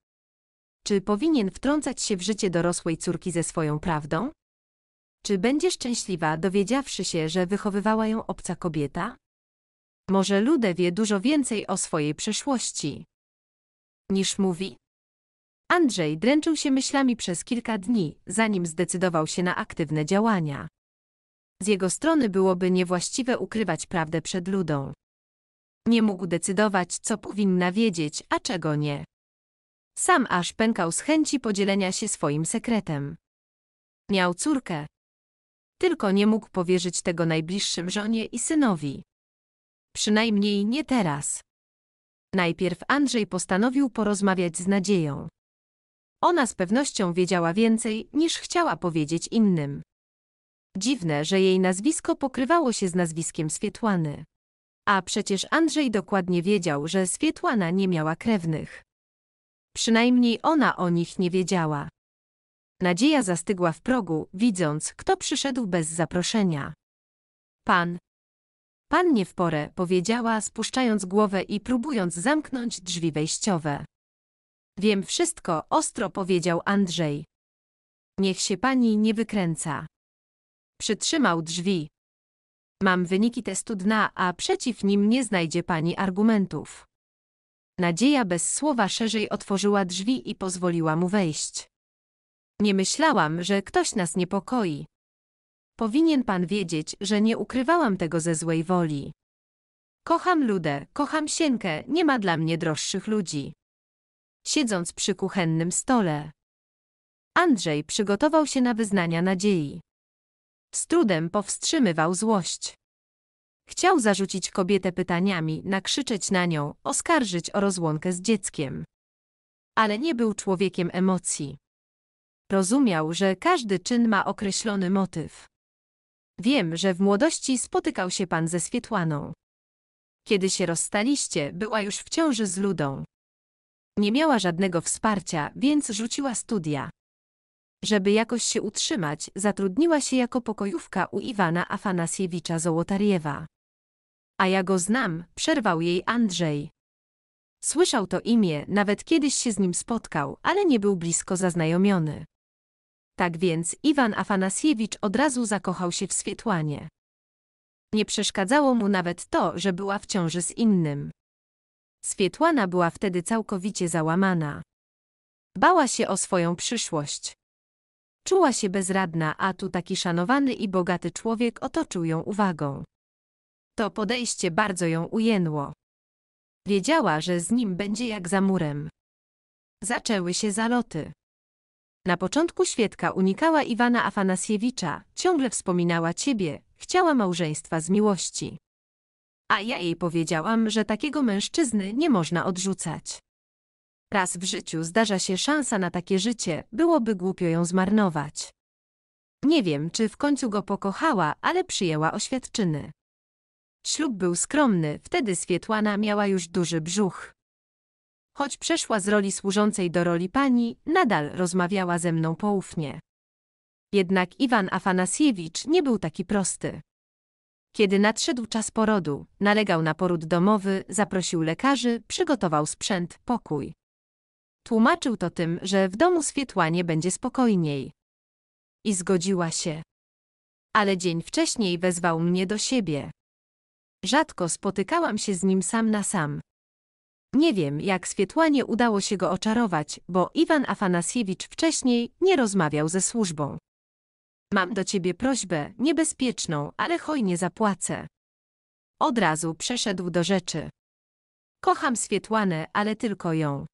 Czy powinien wtrącać się w życie dorosłej córki ze swoją prawdą? Czy będzie szczęśliwa, dowiedziawszy się, że wychowywała ją obca kobieta? Może Lude wie dużo więcej o swojej przeszłości niż mówi? Andrzej dręczył się myślami przez kilka dni, zanim zdecydował się na aktywne działania. Z jego strony byłoby niewłaściwe ukrywać prawdę przed Ludą. Nie mógł decydować, co powinna wiedzieć, a czego nie. Sam aż pękał z chęci podzielenia się swoim sekretem. Miał córkę, tylko nie mógł powierzyć tego najbliższym żonie i synowi. Przynajmniej nie teraz. Najpierw Andrzej postanowił porozmawiać z nadzieją. Ona z pewnością wiedziała więcej, niż chciała powiedzieć innym. Dziwne, że jej nazwisko pokrywało się z nazwiskiem Swietłany. A przecież Andrzej dokładnie wiedział, że Swietłana nie miała krewnych. Przynajmniej ona o nich nie wiedziała. Nadzieja zastygła w progu, widząc, kto przyszedł bez zaproszenia. Pan. Pan nie w porę, powiedziała, spuszczając głowę i próbując zamknąć drzwi wejściowe. Wiem wszystko, ostro powiedział Andrzej. Niech się pani nie wykręca. Przytrzymał drzwi. Mam wyniki testu dna, a przeciw nim nie znajdzie pani argumentów. Nadzieja bez słowa szerzej otworzyła drzwi i pozwoliła mu wejść. Nie myślałam, że ktoś nas niepokoi. Powinien pan wiedzieć, że nie ukrywałam tego ze złej woli. Kocham Ludę, kocham Sienkę, nie ma dla mnie droższych ludzi. Siedząc przy kuchennym stole, Andrzej przygotował się na wyznania nadziei. Z trudem powstrzymywał złość. Chciał zarzucić kobietę pytaniami, nakrzyczeć na nią, oskarżyć o rozłąkę z dzieckiem. Ale nie był człowiekiem emocji. Rozumiał, że każdy czyn ma określony motyw. Wiem, że w młodości spotykał się pan ze Swietłaną. Kiedy się rozstaliście, była już w ciąży z Ludą. Nie miała żadnego wsparcia, więc rzuciła studia. Żeby jakoś się utrzymać, zatrudniła się jako pokojówka u Iwana Afanasiewicza Zołotariewa. A ja go znam, przerwał jej Andrzej. Słyszał to imię, nawet kiedyś się z nim spotkał, ale nie był blisko zaznajomiony. Tak więc Iwan Afanasiewicz od razu zakochał się w Swietłanie. Nie przeszkadzało mu nawet to, że była w ciąży z innym. Swietłana była wtedy całkowicie załamana. Bała się o swoją przyszłość. Czuła się bezradna, a tu taki szanowany i bogaty człowiek otoczył ją uwagą. To podejście bardzo ją ujęło. Wiedziała, że z nim będzie jak za murem. Zaczęły się zaloty. Na początku świetka unikała Iwana Afanasiewicza, ciągle wspominała ciebie, chciała małżeństwa z miłości. A ja jej powiedziałam, że takiego mężczyzny nie można odrzucać. Raz w życiu zdarza się szansa na takie życie, byłoby głupio ją zmarnować. Nie wiem, czy w końcu go pokochała, ale przyjęła oświadczyny. Ślub był skromny, wtedy Swietłana miała już duży brzuch. Choć przeszła z roli służącej do roli pani, nadal rozmawiała ze mną poufnie. Jednak Iwan Afanasiewicz nie był taki prosty. Kiedy nadszedł czas porodu, nalegał na poród domowy, zaprosił lekarzy, przygotował sprzęt, pokój. Tłumaczył to tym, że w domu Swietłanie będzie spokojniej. I zgodziła się. Ale dzień wcześniej wezwał mnie do siebie. Rzadko spotykałam się z nim sam na sam. Nie wiem, jak Swietłanie udało się go oczarować, bo Iwan Afanasiewicz wcześniej nie rozmawiał ze służbą. Mam do ciebie prośbę, niebezpieczną, ale hojnie zapłacę. Od razu przeszedł do rzeczy. Kocham Swietłanę, ale tylko ją.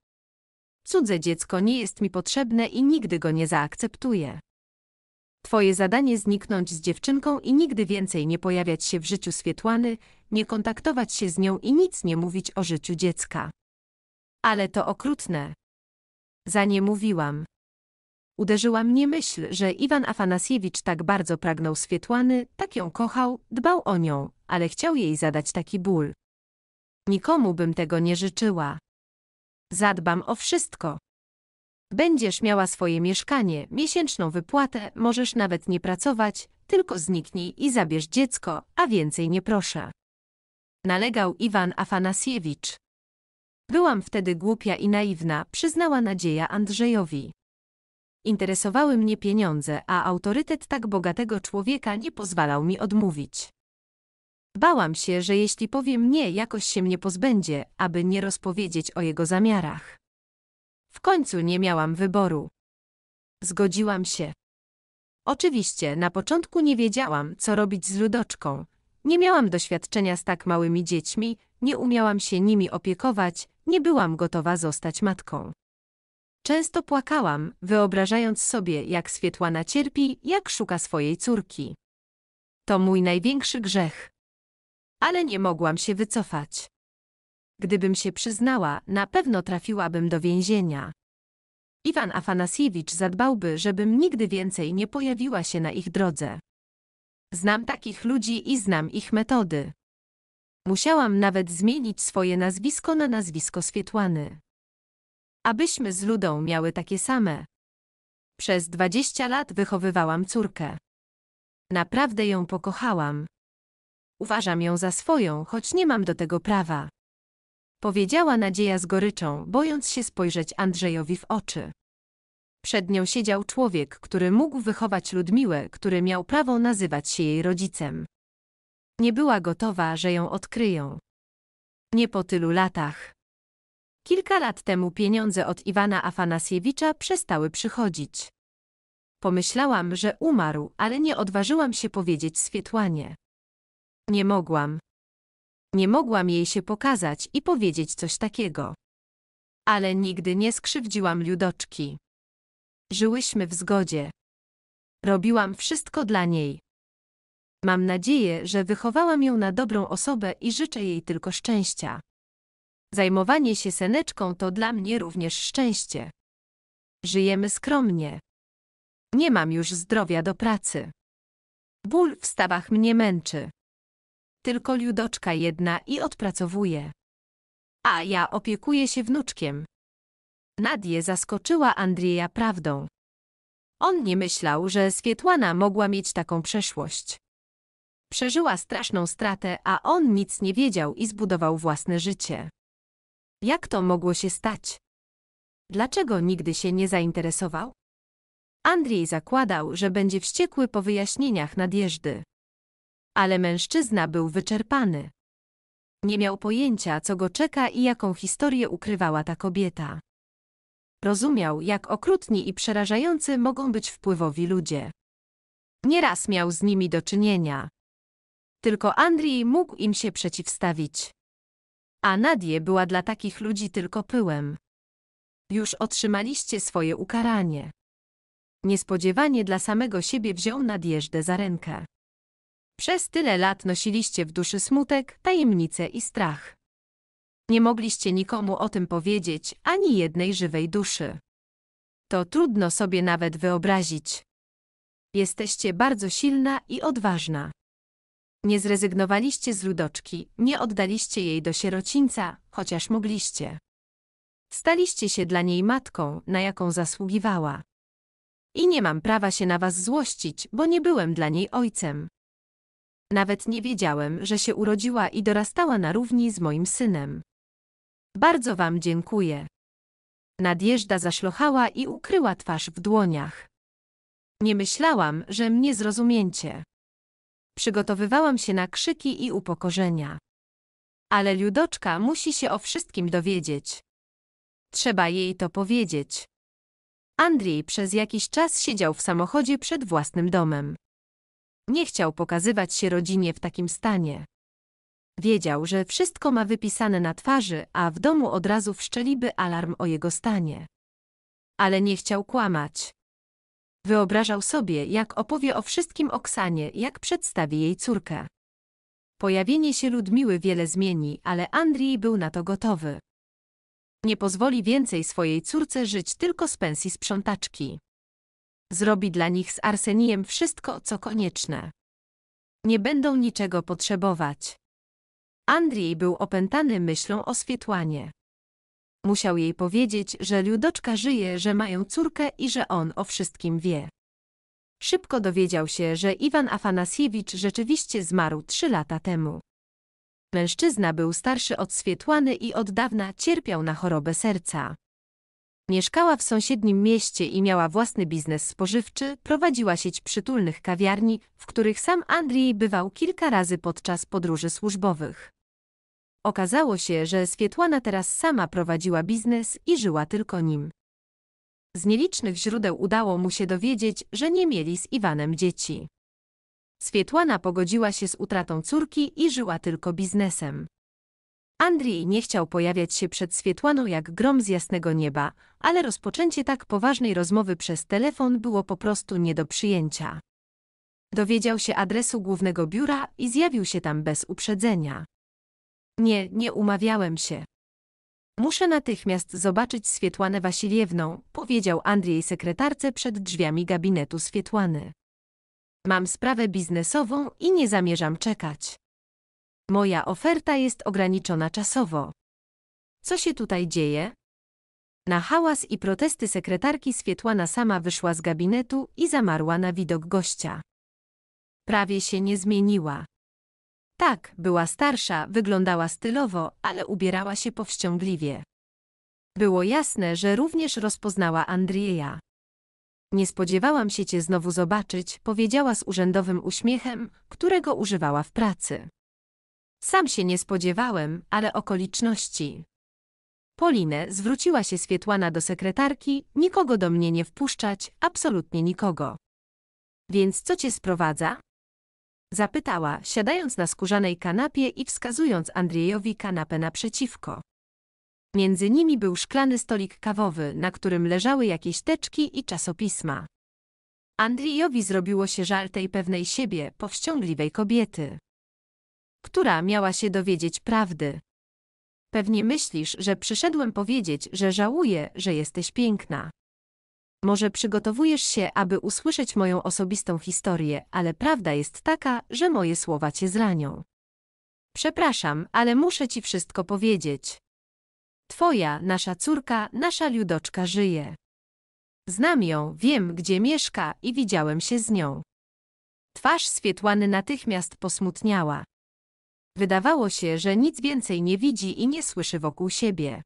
Cudze dziecko nie jest mi potrzebne i nigdy go nie zaakceptuję. Twoje zadanie zniknąć z dziewczynką i nigdy więcej nie pojawiać się w życiu Swietłany nie kontaktować się z nią i nic nie mówić o życiu dziecka. Ale to okrutne. Za nie mówiłam. Uderzyła mnie myśl, że Iwan Afanasiewicz tak bardzo pragnął Swietłany, tak ją kochał, dbał o nią, ale chciał jej zadać taki ból. Nikomu bym tego nie życzyła. Zadbam o wszystko. Będziesz miała swoje mieszkanie, miesięczną wypłatę, możesz nawet nie pracować, tylko zniknij i zabierz dziecko, a więcej nie proszę nalegał Iwan Afanasiewicz. Byłam wtedy głupia i naiwna, przyznała nadzieja Andrzejowi. Interesowały mnie pieniądze, a autorytet tak bogatego człowieka nie pozwalał mi odmówić. Bałam się, że jeśli powiem nie, jakoś się mnie pozbędzie, aby nie rozpowiedzieć o jego zamiarach. W końcu nie miałam wyboru. Zgodziłam się. Oczywiście, na początku nie wiedziałam, co robić z ludoczką, nie miałam doświadczenia z tak małymi dziećmi, nie umiałam się nimi opiekować, nie byłam gotowa zostać matką. Często płakałam, wyobrażając sobie, jak Swietłana cierpi, jak szuka swojej córki. To mój największy grzech. Ale nie mogłam się wycofać. Gdybym się przyznała, na pewno trafiłabym do więzienia. Iwan Afanasiewicz zadbałby, żebym nigdy więcej nie pojawiła się na ich drodze. Znam takich ludzi i znam ich metody. Musiałam nawet zmienić swoje nazwisko na nazwisko Swietłany. Abyśmy z Ludą miały takie same. Przez dwadzieścia lat wychowywałam córkę. Naprawdę ją pokochałam. Uważam ją za swoją, choć nie mam do tego prawa. Powiedziała Nadzieja z goryczą, bojąc się spojrzeć Andrzejowi w oczy. Przed nią siedział człowiek, który mógł wychować Ludmiłę, który miał prawo nazywać się jej rodzicem. Nie była gotowa, że ją odkryją. Nie po tylu latach. Kilka lat temu pieniądze od Iwana Afanasiewicza przestały przychodzić. Pomyślałam, że umarł, ale nie odważyłam się powiedzieć Swietłanie. Nie mogłam. Nie mogłam jej się pokazać i powiedzieć coś takiego. Ale nigdy nie skrzywdziłam ludoczki. Żyłyśmy w zgodzie. Robiłam wszystko dla niej. Mam nadzieję, że wychowałam ją na dobrą osobę i życzę jej tylko szczęścia. Zajmowanie się seneczką to dla mnie również szczęście. Żyjemy skromnie. Nie mam już zdrowia do pracy. Ból w stawach mnie męczy. Tylko ludoczka jedna i odpracowuje. A ja opiekuję się wnuczkiem. Nadie zaskoczyła Andrieja prawdą. On nie myślał, że Swietłana mogła mieć taką przeszłość. Przeżyła straszną stratę, a on nic nie wiedział i zbudował własne życie. Jak to mogło się stać? Dlaczego nigdy się nie zainteresował? Andrzej zakładał, że będzie wściekły po wyjaśnieniach nadjeżdy. Ale mężczyzna był wyczerpany. Nie miał pojęcia, co go czeka i jaką historię ukrywała ta kobieta rozumiał, jak okrutni i przerażający mogą być wpływowi ludzie. Nieraz miał z nimi do czynienia. Tylko Andrii mógł im się przeciwstawić. A Nadie była dla takich ludzi tylko pyłem. Już otrzymaliście swoje ukaranie. Niespodziewanie dla samego siebie wziął nadjeżdżę za rękę. Przez tyle lat nosiliście w duszy smutek, tajemnicę i strach. Nie mogliście nikomu o tym powiedzieć, ani jednej żywej duszy. To trudno sobie nawet wyobrazić. Jesteście bardzo silna i odważna. Nie zrezygnowaliście z ludoczki, nie oddaliście jej do sierocińca, chociaż mogliście. Staliście się dla niej matką, na jaką zasługiwała. I nie mam prawa się na was złościć, bo nie byłem dla niej ojcem. Nawet nie wiedziałem, że się urodziła i dorastała na równi z moim synem. Bardzo wam dziękuję. Nadjeżdża zaszlochała i ukryła twarz w dłoniach. Nie myślałam, że mnie zrozumiecie. Przygotowywałam się na krzyki i upokorzenia. Ale Ludoczka musi się o wszystkim dowiedzieć. Trzeba jej to powiedzieć. Andrzej przez jakiś czas siedział w samochodzie przed własnym domem. Nie chciał pokazywać się rodzinie w takim stanie. Wiedział, że wszystko ma wypisane na twarzy, a w domu od razu wszczeliby alarm o jego stanie. Ale nie chciał kłamać. Wyobrażał sobie, jak opowie o wszystkim Oksanie, jak przedstawi jej córkę. Pojawienie się Ludmiły wiele zmieni, ale Andrii był na to gotowy. Nie pozwoli więcej swojej córce żyć tylko z pensji sprzątaczki. Zrobi dla nich z Arseniem wszystko, co konieczne. Nie będą niczego potrzebować. Andrzej był opętany myślą o Swietłanie. Musiał jej powiedzieć, że Ludoczka żyje, że mają córkę i że on o wszystkim wie. Szybko dowiedział się, że Iwan Afanasiewicz rzeczywiście zmarł trzy lata temu. Mężczyzna był starszy od Swietłany i od dawna cierpiał na chorobę serca. Mieszkała w sąsiednim mieście i miała własny biznes spożywczy, prowadziła sieć przytulnych kawiarni, w których sam Andrzej bywał kilka razy podczas podróży służbowych. Okazało się, że Swietłana teraz sama prowadziła biznes i żyła tylko nim. Z nielicznych źródeł udało mu się dowiedzieć, że nie mieli z Iwanem dzieci. Swietłana pogodziła się z utratą córki i żyła tylko biznesem. Andrii nie chciał pojawiać się przed Swietłaną jak grom z jasnego nieba, ale rozpoczęcie tak poważnej rozmowy przez telefon było po prostu nie do przyjęcia. Dowiedział się adresu głównego biura i zjawił się tam bez uprzedzenia. Nie, nie umawiałem się. Muszę natychmiast zobaczyć Swietłanę Wasiliewną, powiedział Andrzej sekretarce przed drzwiami gabinetu Swietłany. Mam sprawę biznesową i nie zamierzam czekać. Moja oferta jest ograniczona czasowo. Co się tutaj dzieje? Na hałas i protesty sekretarki Swietłana sama wyszła z gabinetu i zamarła na widok gościa. Prawie się nie zmieniła. Tak, była starsza, wyglądała stylowo, ale ubierała się powściągliwie. Było jasne, że również rozpoznała Andrieja. Nie spodziewałam się cię znowu zobaczyć, powiedziała z urzędowym uśmiechem, którego używała w pracy. Sam się nie spodziewałem, ale okoliczności. Polinę zwróciła się Swietłana do sekretarki, nikogo do mnie nie wpuszczać, absolutnie nikogo. Więc co cię sprowadza? Zapytała, siadając na skórzanej kanapie i wskazując Andrzejowi kanapę naprzeciwko. Między nimi był szklany stolik kawowy, na którym leżały jakieś teczki i czasopisma. Andrzejowi zrobiło się żal tej pewnej siebie, powściągliwej kobiety, która miała się dowiedzieć prawdy. Pewnie myślisz, że przyszedłem powiedzieć, że żałuję, że jesteś piękna. Może przygotowujesz się, aby usłyszeć moją osobistą historię, ale prawda jest taka, że moje słowa cię zranią. Przepraszam, ale muszę ci wszystko powiedzieć. Twoja, nasza córka, nasza ludoczka żyje. Znam ją, wiem, gdzie mieszka i widziałem się z nią. Twarz Swietłany natychmiast posmutniała. Wydawało się, że nic więcej nie widzi i nie słyszy wokół siebie.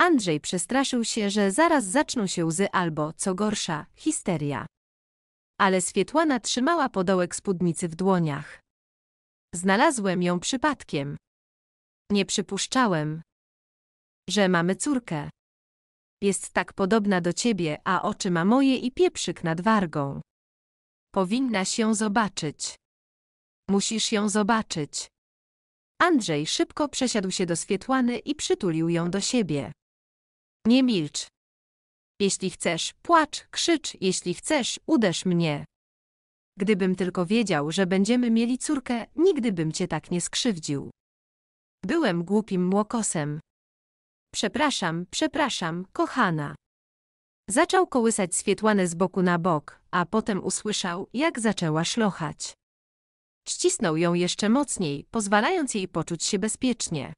Andrzej przestraszył się, że zaraz zaczną się łzy albo, co gorsza, histeria. Ale Swietłana trzymała podołek spódnicy w dłoniach. Znalazłem ją przypadkiem. Nie przypuszczałem, że mamy córkę. Jest tak podobna do ciebie, a oczy ma moje i pieprzyk nad wargą. Powinnaś ją zobaczyć. Musisz ją zobaczyć. Andrzej szybko przesiadł się do Swietłany i przytulił ją do siebie. Nie milcz. Jeśli chcesz, płacz, krzycz, jeśli chcesz, uderz mnie. Gdybym tylko wiedział, że będziemy mieli córkę, nigdy bym cię tak nie skrzywdził. Byłem głupim młokosem. Przepraszam, przepraszam, kochana. Zaczął kołysać Swietłanę z boku na bok, a potem usłyszał, jak zaczęła szlochać. Ścisnął ją jeszcze mocniej, pozwalając jej poczuć się bezpiecznie.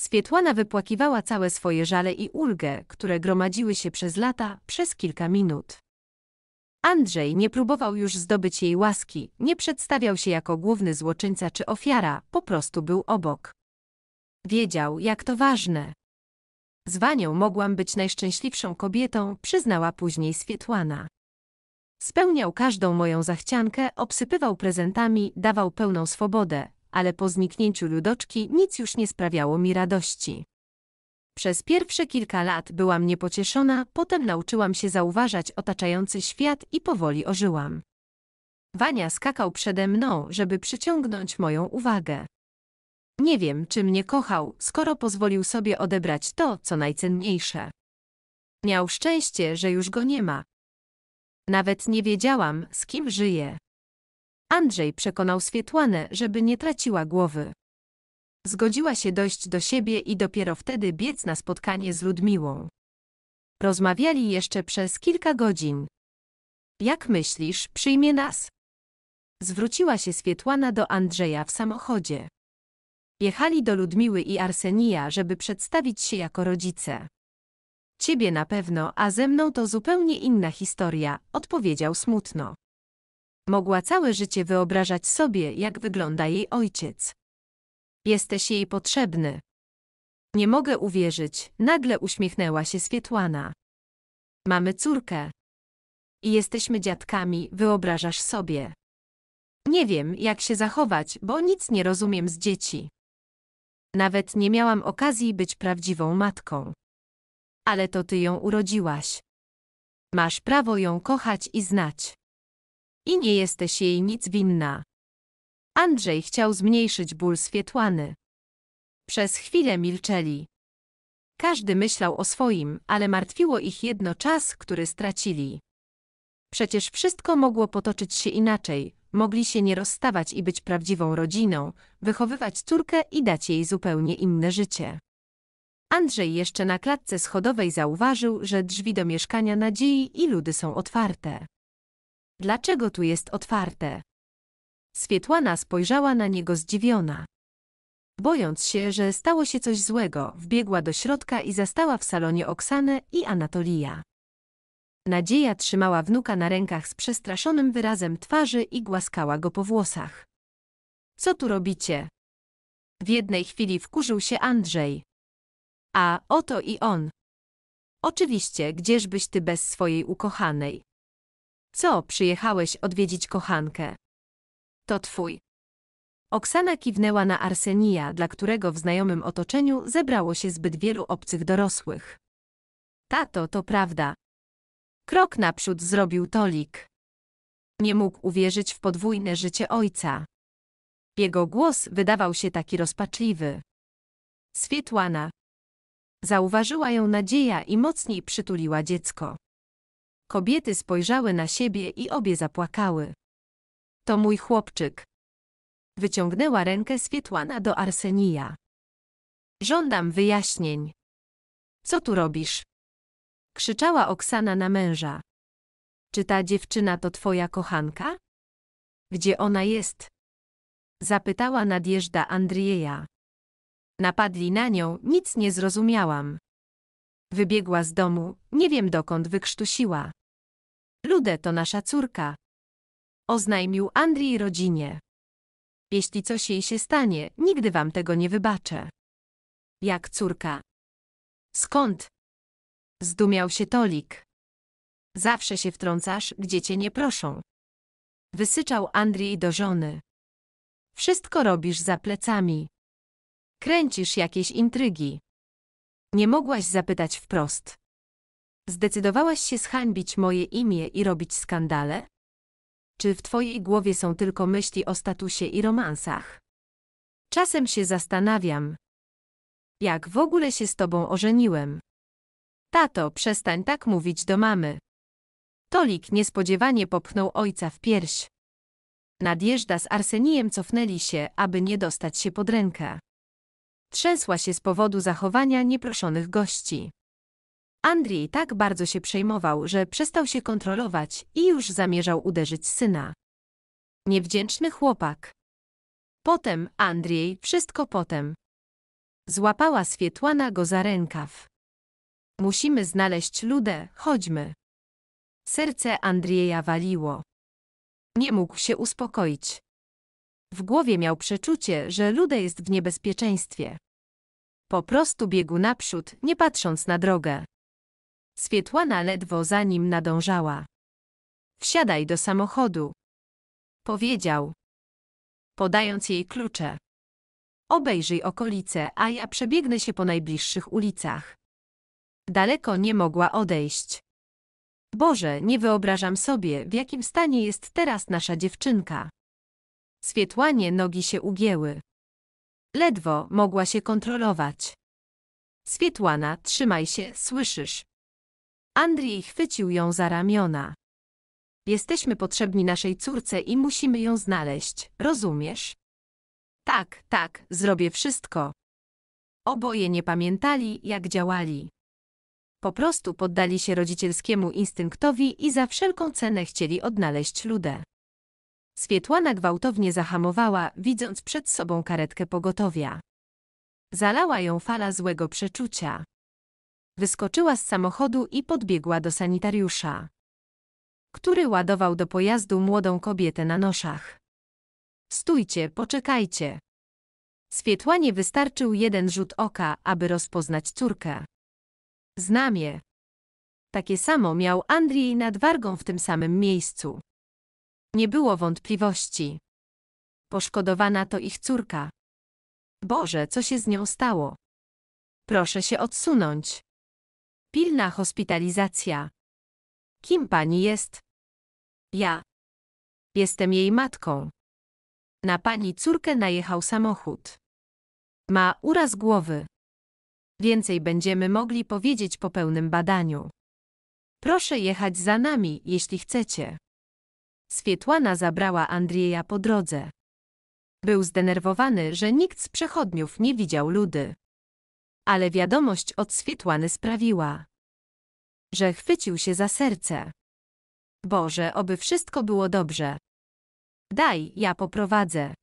Swietłana wypłakiwała całe swoje żale i ulgę, które gromadziły się przez lata, przez kilka minut. Andrzej nie próbował już zdobyć jej łaski, nie przedstawiał się jako główny złoczyńca czy ofiara, po prostu był obok. Wiedział, jak to ważne. Z Wanią mogłam być najszczęśliwszą kobietą, przyznała później Swietłana. Spełniał każdą moją zachciankę, obsypywał prezentami, dawał pełną swobodę, ale po zniknięciu ludoczki nic już nie sprawiało mi radości. Przez pierwsze kilka lat byłam niepocieszona, potem nauczyłam się zauważać otaczający świat i powoli ożyłam. Wania skakał przede mną, żeby przyciągnąć moją uwagę. Nie wiem, czy mnie kochał, skoro pozwolił sobie odebrać to, co najcenniejsze. Miał szczęście, że już go nie ma. Nawet nie wiedziałam, z kim żyje. Andrzej przekonał Swietłanę, żeby nie traciła głowy. Zgodziła się dojść do siebie i dopiero wtedy biec na spotkanie z Ludmiłą. Rozmawiali jeszcze przez kilka godzin. Jak myślisz, przyjmie nas? Zwróciła się Swietłana do Andrzeja w samochodzie. Jechali do Ludmiły i Arsenija, żeby przedstawić się jako rodzice. Ciebie na pewno, a ze mną to zupełnie inna historia, odpowiedział smutno. Mogła całe życie wyobrażać sobie, jak wygląda jej ojciec. Jesteś jej potrzebny. Nie mogę uwierzyć, nagle uśmiechnęła się Swietłana. Mamy córkę. I jesteśmy dziadkami, wyobrażasz sobie. Nie wiem, jak się zachować, bo nic nie rozumiem z dzieci. Nawet nie miałam okazji być prawdziwą matką. Ale to ty ją urodziłaś. Masz prawo ją kochać i znać i nie jesteś jej nic winna. Andrzej chciał zmniejszyć ból Swietłany. Przez chwilę milczeli. Każdy myślał o swoim, ale martwiło ich jedno czas, który stracili. Przecież wszystko mogło potoczyć się inaczej, mogli się nie rozstawać i być prawdziwą rodziną, wychowywać córkę i dać jej zupełnie inne życie. Andrzej jeszcze na klatce schodowej zauważył, że drzwi do mieszkania nadziei i ludy są otwarte. Dlaczego tu jest otwarte? Swietłana spojrzała na niego zdziwiona. Bojąc się, że stało się coś złego, wbiegła do środka i zastała w salonie Oksanę i Anatolija. Nadzieja trzymała wnuka na rękach z przestraszonym wyrazem twarzy i głaskała go po włosach. Co tu robicie? W jednej chwili wkurzył się Andrzej. A oto i on. Oczywiście, gdzieżbyś ty bez swojej ukochanej, co, przyjechałeś odwiedzić kochankę? To twój. Oksana kiwnęła na Arsenija, dla którego w znajomym otoczeniu zebrało się zbyt wielu obcych dorosłych. Tato, to prawda. Krok naprzód zrobił Tolik. Nie mógł uwierzyć w podwójne życie ojca. Jego głos wydawał się taki rozpaczliwy. Swietłana. Zauważyła ją nadzieja i mocniej przytuliła dziecko. Kobiety spojrzały na siebie i obie zapłakały. To mój chłopczyk. Wyciągnęła rękę Swietłana do Arsenija. Żądam wyjaśnień. Co tu robisz? Krzyczała Oksana na męża. Czy ta dziewczyna to twoja kochanka? Gdzie ona jest? Zapytała nadjeżdża Andrieja. Napadli na nią, nic nie zrozumiałam. Wybiegła z domu, nie wiem dokąd wykrztusiła. Ludę, to nasza córka. Oznajmił Andrii rodzinie. Jeśli coś jej się stanie, nigdy wam tego nie wybaczę. Jak córka? Skąd? Zdumiał się Tolik. Zawsze się wtrącasz, gdzie cię nie proszą. Wysyczał Andrii do żony. Wszystko robisz za plecami. Kręcisz jakieś intrygi. Nie mogłaś zapytać wprost. Zdecydowałaś się zhańbić moje imię i robić skandale? Czy w twojej głowie są tylko myśli o statusie i romansach? Czasem się zastanawiam, jak w ogóle się z tobą ożeniłem. Tato, przestań tak mówić do mamy. Tolik niespodziewanie popchnął ojca w pierś. Nadjeżdża z Arsenijem cofnęli się, aby nie dostać się pod rękę. Trzęsła się z powodu zachowania nieproszonych gości. Andrzej tak bardzo się przejmował, że przestał się kontrolować i już zamierzał uderzyć syna. Niewdzięczny chłopak. Potem, Andrzej, wszystko potem. Złapała Swietłana go za rękaw. Musimy znaleźć ludę, chodźmy. Serce Andrieja waliło. Nie mógł się uspokoić. W głowie miał przeczucie, że Lude jest w niebezpieczeństwie. Po prostu biegł naprzód, nie patrząc na drogę. Swietłana ledwo za nim nadążała. Wsiadaj do samochodu. Powiedział. Podając jej klucze. Obejrzyj okolice, a ja przebiegnę się po najbliższych ulicach. Daleko nie mogła odejść. Boże, nie wyobrażam sobie, w jakim stanie jest teraz nasza dziewczynka. Swietłanie nogi się ugięły. Ledwo mogła się kontrolować. Swietłana, trzymaj się, słyszysz, Andrzej chwycił ją za ramiona. Jesteśmy potrzebni naszej córce i musimy ją znaleźć, rozumiesz? Tak, tak, zrobię wszystko. Oboje nie pamiętali, jak działali. Po prostu poddali się rodzicielskiemu instynktowi i za wszelką cenę chcieli odnaleźć ludę. Swietłana gwałtownie zahamowała, widząc przed sobą karetkę pogotowia. Zalała ją fala złego przeczucia. Wyskoczyła z samochodu i podbiegła do sanitariusza, który ładował do pojazdu młodą kobietę na noszach. Stójcie, poczekajcie. Swietłanie wystarczył jeden rzut oka, aby rozpoznać córkę. je. Takie samo miał Andrzej nad wargą w tym samym miejscu. Nie było wątpliwości. Poszkodowana to ich córka. Boże, co się z nią stało? Proszę się odsunąć. Pilna hospitalizacja. Kim pani jest? Ja. Jestem jej matką. Na pani córkę najechał samochód. Ma uraz głowy. Więcej będziemy mogli powiedzieć po pełnym badaniu. Proszę jechać za nami, jeśli chcecie. Swietłana zabrała Andrieja po drodze. Był zdenerwowany, że nikt z przechodniów nie widział ludy. Ale wiadomość od Swietłany sprawiła, że chwycił się za serce. Boże, oby wszystko było dobrze. Daj, ja poprowadzę.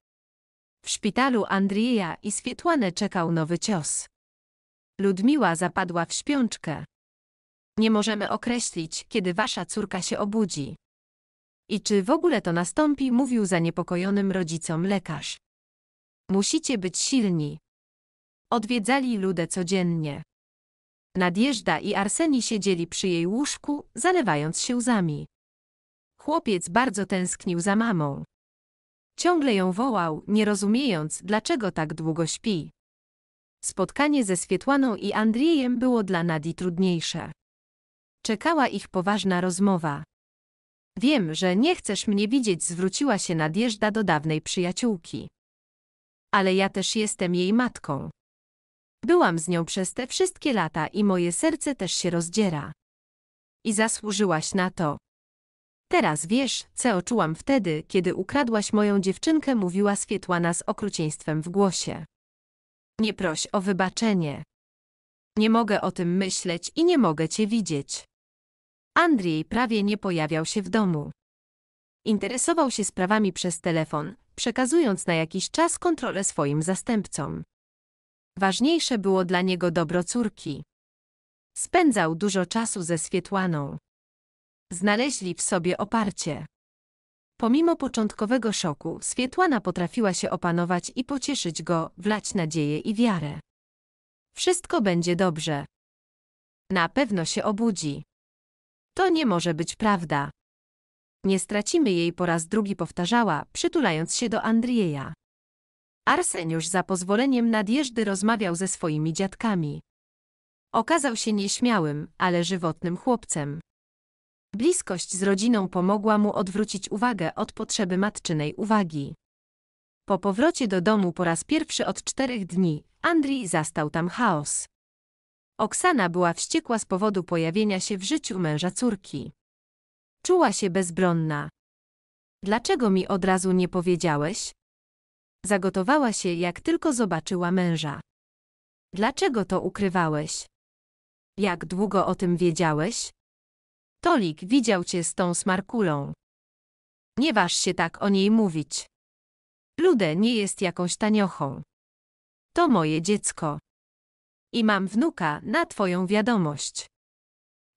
W szpitalu Andrieja i Swietłane czekał nowy cios. Ludmiła zapadła w śpiączkę. Nie możemy określić, kiedy wasza córka się obudzi. I czy w ogóle to nastąpi, mówił zaniepokojonym rodzicom lekarz. Musicie być silni. Odwiedzali Ludę codziennie. Nadjeżda i Arseni siedzieli przy jej łóżku, zalewając się łzami. Chłopiec bardzo tęsknił za mamą. Ciągle ją wołał, nie rozumiejąc, dlaczego tak długo śpi. Spotkanie ze Swietłaną i Andrzejem było dla Nadi trudniejsze. Czekała ich poważna rozmowa. Wiem, że nie chcesz mnie widzieć, zwróciła się Nadjeżda do dawnej przyjaciółki. Ale ja też jestem jej matką. Byłam z nią przez te wszystkie lata i moje serce też się rozdziera. I zasłużyłaś na to. Teraz wiesz, co czułam wtedy, kiedy ukradłaś moją dziewczynkę, mówiła Swietłana z okrucieństwem w głosie. Nie proś o wybaczenie. Nie mogę o tym myśleć i nie mogę cię widzieć. Andrzej prawie nie pojawiał się w domu. Interesował się sprawami przez telefon, przekazując na jakiś czas kontrolę swoim zastępcom. Ważniejsze było dla niego dobro córki. Spędzał dużo czasu ze Swietłaną. Znaleźli w sobie oparcie. Pomimo początkowego szoku, Swietłana potrafiła się opanować i pocieszyć go, wlać nadzieję i wiarę. Wszystko będzie dobrze. Na pewno się obudzi. To nie może być prawda. Nie stracimy jej po raz drugi powtarzała, przytulając się do Andrieja. Arseniusz za pozwoleniem nadjeżdy rozmawiał ze swoimi dziadkami. Okazał się nieśmiałym, ale żywotnym chłopcem. Bliskość z rodziną pomogła mu odwrócić uwagę od potrzeby matczynej uwagi. Po powrocie do domu po raz pierwszy od czterech dni, Andrii zastał tam chaos. Oksana była wściekła z powodu pojawienia się w życiu męża córki. Czuła się bezbronna. Dlaczego mi od razu nie powiedziałeś? Zagotowała się, jak tylko zobaczyła męża. Dlaczego to ukrywałeś? Jak długo o tym wiedziałeś? Tolik widział cię z tą smarkulą. Nie waż się tak o niej mówić. Ludę nie jest jakąś taniochą. To moje dziecko. I mam wnuka na twoją wiadomość.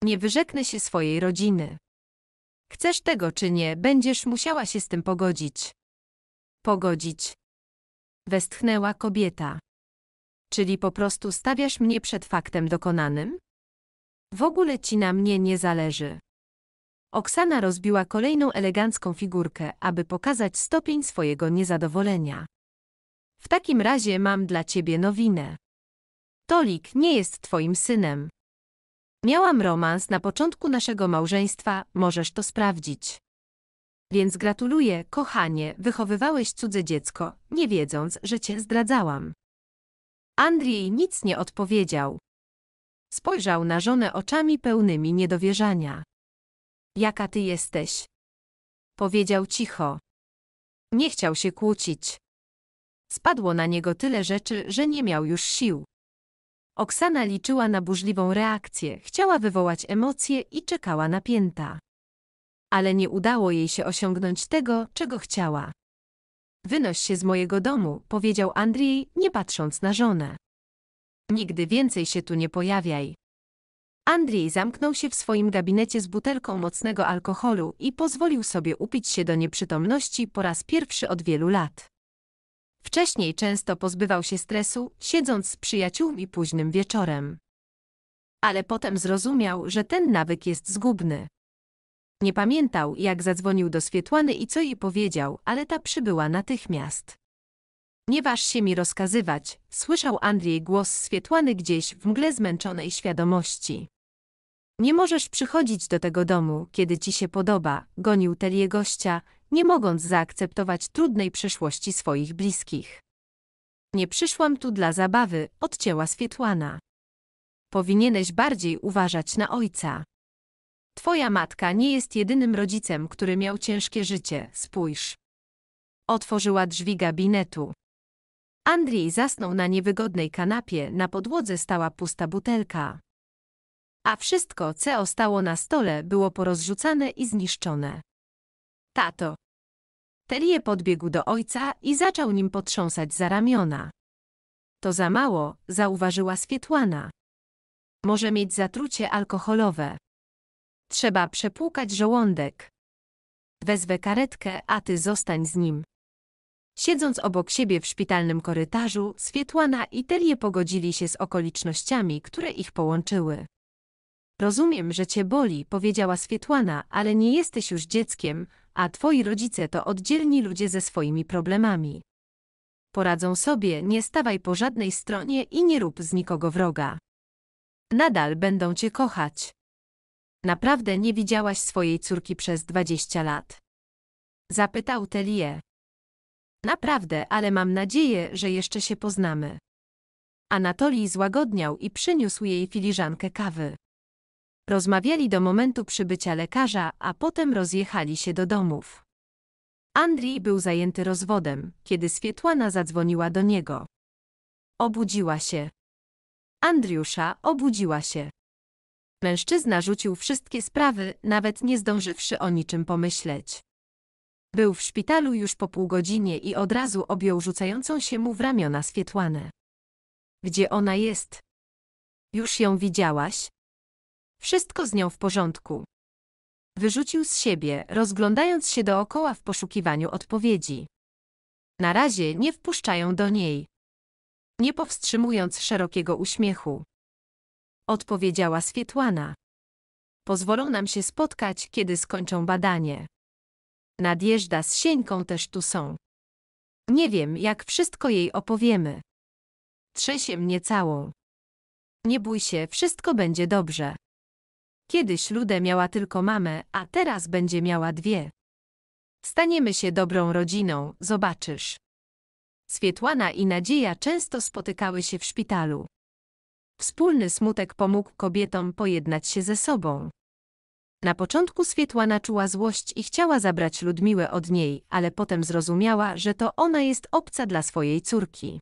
Nie wyrzeknę się swojej rodziny. Chcesz tego czy nie, będziesz musiała się z tym pogodzić. Pogodzić westchnęła kobieta. Czyli po prostu stawiasz mnie przed faktem dokonanym? W ogóle ci na mnie nie zależy. Oksana rozbiła kolejną elegancką figurkę, aby pokazać stopień swojego niezadowolenia. W takim razie mam dla ciebie nowinę. Tolik nie jest twoim synem. Miałam romans na początku naszego małżeństwa, możesz to sprawdzić. Więc gratuluję, kochanie, wychowywałeś cudze dziecko, nie wiedząc, że cię zdradzałam. Andrzej nic nie odpowiedział. Spojrzał na żonę oczami pełnymi niedowierzania. Jaka ty jesteś? Powiedział cicho. Nie chciał się kłócić. Spadło na niego tyle rzeczy, że nie miał już sił. Oksana liczyła na burzliwą reakcję, chciała wywołać emocje i czekała napięta ale nie udało jej się osiągnąć tego, czego chciała. Wynoś się z mojego domu, powiedział Andrzej, nie patrząc na żonę. Nigdy więcej się tu nie pojawiaj. Andrzej zamknął się w swoim gabinecie z butelką mocnego alkoholu i pozwolił sobie upić się do nieprzytomności po raz pierwszy od wielu lat. Wcześniej często pozbywał się stresu, siedząc z przyjaciółmi późnym wieczorem. Ale potem zrozumiał, że ten nawyk jest zgubny. Nie pamiętał, jak zadzwonił do Swietłany i co jej powiedział, ale ta przybyła natychmiast. Nie waż się mi rozkazywać, słyszał Andrzej głos Swietłany gdzieś w mgle zmęczonej świadomości. Nie możesz przychodzić do tego domu, kiedy ci się podoba, gonił Telie gościa, nie mogąc zaakceptować trudnej przeszłości swoich bliskich. Nie przyszłam tu dla zabawy, odcięła Swietłana. Powinieneś bardziej uważać na ojca. Twoja matka nie jest jedynym rodzicem, który miał ciężkie życie, spójrz. Otworzyła drzwi gabinetu. Andrzej zasnął na niewygodnej kanapie, na podłodze stała pusta butelka. A wszystko, co stało na stole, było porozrzucane i zniszczone. Tato. Telie podbiegł do ojca i zaczął nim potrząsać za ramiona. To za mało, zauważyła Swietłana. Może mieć zatrucie alkoholowe. Trzeba przepłukać żołądek. Wezwę karetkę, a ty zostań z nim. Siedząc obok siebie w szpitalnym korytarzu, Swietłana i Telie pogodzili się z okolicznościami, które ich połączyły. Rozumiem, że cię boli, powiedziała Swietłana, ale nie jesteś już dzieckiem, a twoi rodzice to oddzielni ludzie ze swoimi problemami. Poradzą sobie, nie stawaj po żadnej stronie i nie rób z nikogo wroga. Nadal będą cię kochać. Naprawdę nie widziałaś swojej córki przez dwadzieścia lat? Zapytał Telie. Naprawdę, ale mam nadzieję, że jeszcze się poznamy. Anatolij złagodniał i przyniósł jej filiżankę kawy. Rozmawiali do momentu przybycia lekarza, a potem rozjechali się do domów. Andrii był zajęty rozwodem, kiedy Swietłana zadzwoniła do niego. Obudziła się. Andriusza obudziła się. Mężczyzna rzucił wszystkie sprawy, nawet nie zdążywszy o niczym pomyśleć. Był w szpitalu już po pół godzinie i od razu objął rzucającą się mu w ramiona Swietłanę. Gdzie ona jest? Już ją widziałaś? Wszystko z nią w porządku. Wyrzucił z siebie, rozglądając się dookoła w poszukiwaniu odpowiedzi. Na razie nie wpuszczają do niej. Nie powstrzymując szerokiego uśmiechu odpowiedziała Swietłana. Pozwolą nam się spotkać, kiedy skończą badanie. Nadjeżdża z Sieńką też tu są. Nie wiem, jak wszystko jej opowiemy. Trzesie mnie całą. Nie bój się, wszystko będzie dobrze. Kiedyś Ludę miała tylko mamę, a teraz będzie miała dwie. Staniemy się dobrą rodziną, zobaczysz. Swietłana i Nadzieja często spotykały się w szpitalu. Wspólny smutek pomógł kobietom pojednać się ze sobą. Na początku Swietłana czuła złość i chciała zabrać Ludmiłę od niej, ale potem zrozumiała, że to ona jest obca dla swojej córki.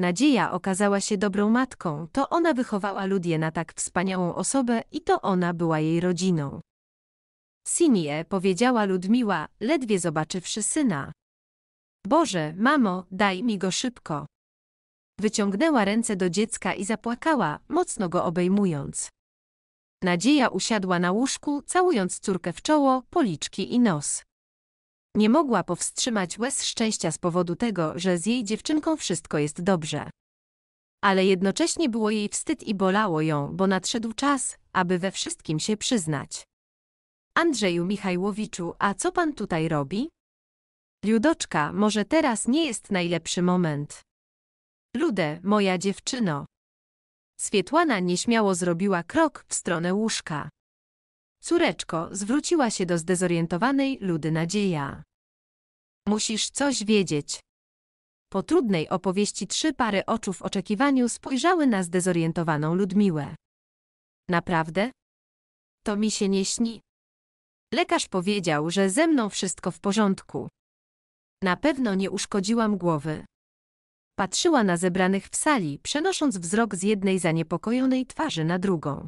Nadzieja okazała się dobrą matką, to ona wychowała Ludię na tak wspaniałą osobę i to ona była jej rodziną. Sinie powiedziała Ludmiła, ledwie zobaczywszy syna. Boże, mamo, daj mi go szybko. Wyciągnęła ręce do dziecka i zapłakała, mocno go obejmując. Nadzieja usiadła na łóżku, całując córkę w czoło, policzki i nos. Nie mogła powstrzymać łez szczęścia z powodu tego, że z jej dziewczynką wszystko jest dobrze. Ale jednocześnie było jej wstyd i bolało ją, bo nadszedł czas, aby we wszystkim się przyznać. Andrzeju Michajłowiczu, a co pan tutaj robi? Ludoczka, może teraz nie jest najlepszy moment. Ludę, moja dziewczyno. Swietłana nieśmiało zrobiła krok w stronę łóżka. Córeczko, zwróciła się do zdezorientowanej Ludy Nadzieja. Musisz coś wiedzieć. Po trudnej opowieści trzy pary oczu w oczekiwaniu spojrzały na zdezorientowaną Ludmiłę. Naprawdę? To mi się nie śni. Lekarz powiedział, że ze mną wszystko w porządku. Na pewno nie uszkodziłam głowy. Patrzyła na zebranych w sali, przenosząc wzrok z jednej zaniepokojonej twarzy na drugą.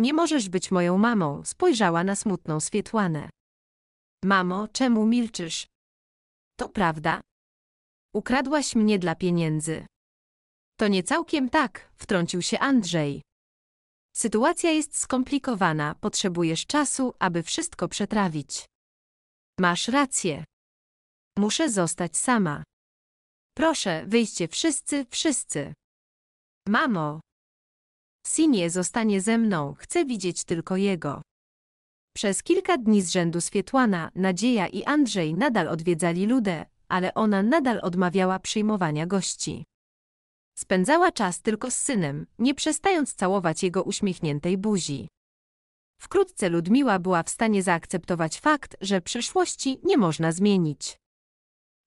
Nie możesz być moją mamą, spojrzała na smutną Swietłanę. Mamo, czemu milczysz? To prawda. Ukradłaś mnie dla pieniędzy. To nie całkiem tak, wtrącił się Andrzej. Sytuacja jest skomplikowana, potrzebujesz czasu, aby wszystko przetrawić. Masz rację. Muszę zostać sama. Proszę, wyjście wszyscy, wszyscy. Mamo. Sinie zostanie ze mną, chcę widzieć tylko jego. Przez kilka dni z rzędu Swietłana, Nadzieja i Andrzej nadal odwiedzali Ludę, ale ona nadal odmawiała przyjmowania gości. Spędzała czas tylko z synem, nie przestając całować jego uśmiechniętej buzi. Wkrótce Ludmiła była w stanie zaakceptować fakt, że przyszłości nie można zmienić.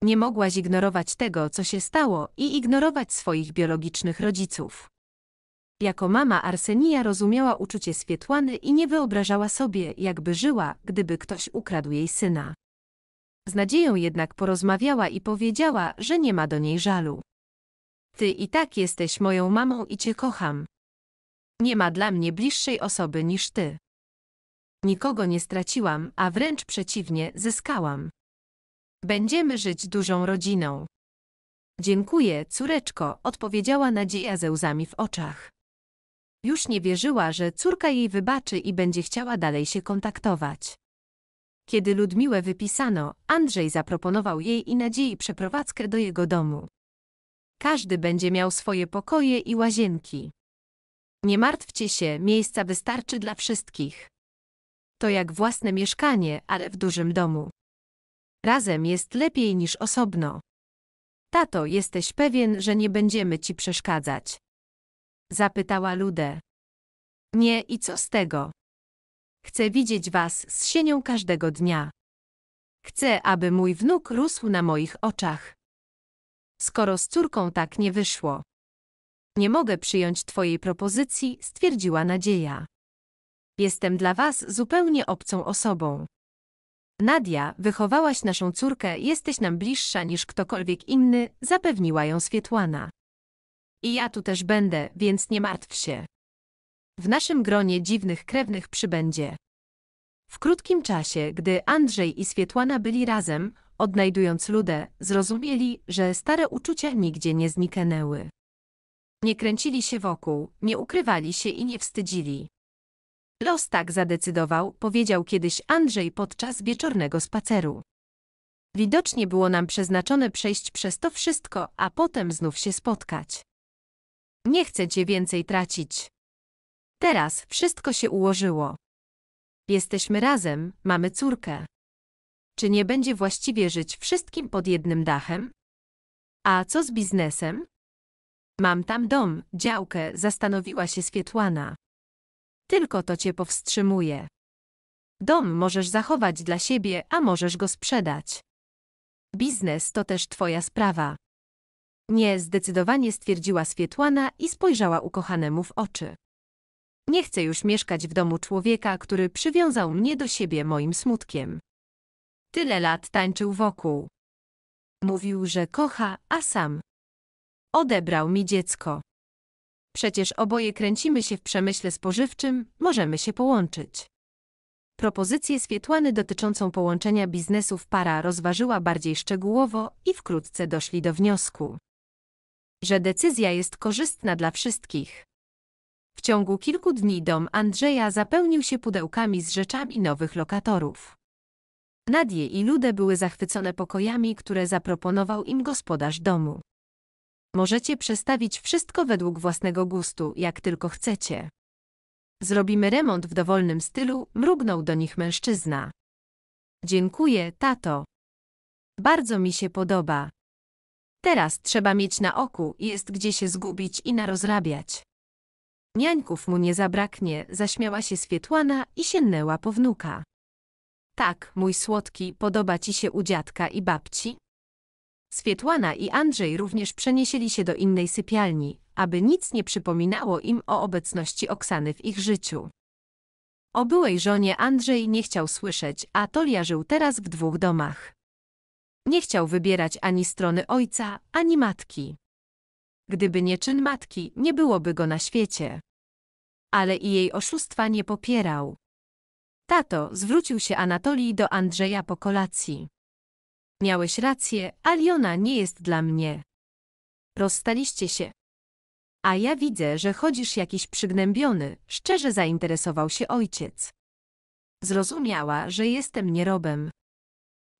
Nie mogła zignorować tego, co się stało i ignorować swoich biologicznych rodziców. Jako mama Arsenia rozumiała uczucie Swietłany i nie wyobrażała sobie, jakby żyła, gdyby ktoś ukradł jej syna. Z nadzieją jednak porozmawiała i powiedziała, że nie ma do niej żalu. Ty i tak jesteś moją mamą i cię kocham. Nie ma dla mnie bliższej osoby niż ty. Nikogo nie straciłam, a wręcz przeciwnie, zyskałam. Będziemy żyć dużą rodziną. Dziękuję, córeczko, odpowiedziała Nadzieja ze łzami w oczach. Już nie wierzyła, że córka jej wybaczy i będzie chciała dalej się kontaktować. Kiedy Ludmiłę wypisano, Andrzej zaproponował jej i Nadziei przeprowadzkę do jego domu. Każdy będzie miał swoje pokoje i łazienki. Nie martwcie się, miejsca wystarczy dla wszystkich. To jak własne mieszkanie, ale w dużym domu. Razem jest lepiej niż osobno. Tato, jesteś pewien, że nie będziemy ci przeszkadzać? Zapytała Ludę. Nie i co z tego? Chcę widzieć was z sienią każdego dnia. Chcę, aby mój wnuk rósł na moich oczach. Skoro z córką tak nie wyszło. Nie mogę przyjąć twojej propozycji, stwierdziła Nadzieja. Jestem dla was zupełnie obcą osobą. Nadia, wychowałaś naszą córkę, jesteś nam bliższa niż ktokolwiek inny, zapewniła ją Swietłana. I ja tu też będę, więc nie martw się. W naszym gronie dziwnych krewnych przybędzie. W krótkim czasie, gdy Andrzej i Swietłana byli razem, odnajdując Ludę, zrozumieli, że stare uczucia nigdzie nie zniknęły. Nie kręcili się wokół, nie ukrywali się i nie wstydzili. Los tak zadecydował, powiedział kiedyś Andrzej podczas wieczornego spaceru. Widocznie było nam przeznaczone przejść przez to wszystko, a potem znów się spotkać. Nie chcę cię więcej tracić. Teraz wszystko się ułożyło. Jesteśmy razem, mamy córkę. Czy nie będzie właściwie żyć wszystkim pod jednym dachem? A co z biznesem? Mam tam dom, działkę, zastanowiła się Swietłana. Tylko to cię powstrzymuje. Dom możesz zachować dla siebie, a możesz go sprzedać. Biznes to też twoja sprawa. Nie, zdecydowanie stwierdziła Swietłana i spojrzała ukochanemu w oczy. Nie chcę już mieszkać w domu człowieka, który przywiązał mnie do siebie moim smutkiem. Tyle lat tańczył wokół. Mówił, że kocha, a sam. Odebrał mi dziecko. Przecież oboje kręcimy się w przemyśle spożywczym, możemy się połączyć. Propozycję Swietłany dotyczącą połączenia biznesów para rozważyła bardziej szczegółowo i wkrótce doszli do wniosku, że decyzja jest korzystna dla wszystkich. W ciągu kilku dni dom Andrzeja zapełnił się pudełkami z rzeczami nowych lokatorów. Nadie i Ludę były zachwycone pokojami, które zaproponował im gospodarz domu. Możecie przestawić wszystko według własnego gustu, jak tylko chcecie. Zrobimy remont w dowolnym stylu, mrugnął do nich mężczyzna. Dziękuję, tato. Bardzo mi się podoba. Teraz trzeba mieć na oku, jest gdzie się zgubić i narozrabiać. Niańków mu nie zabraknie, zaśmiała się Swietłana i sięgnęła po wnuka. Tak, mój słodki, podoba ci się u dziadka i babci? Swietłana i Andrzej również przeniesieli się do innej sypialni, aby nic nie przypominało im o obecności Oksany w ich życiu. O byłej żonie Andrzej nie chciał słyszeć, a Tolia żył teraz w dwóch domach. Nie chciał wybierać ani strony ojca, ani matki. Gdyby nie czyn matki, nie byłoby go na świecie. Ale i jej oszustwa nie popierał. Tato zwrócił się Anatolii do Andrzeja po kolacji. Miałeś rację, Aliona nie jest dla mnie. Rozstaliście się. A ja widzę, że chodzisz jakiś przygnębiony, szczerze zainteresował się ojciec. Zrozumiała, że jestem nierobem.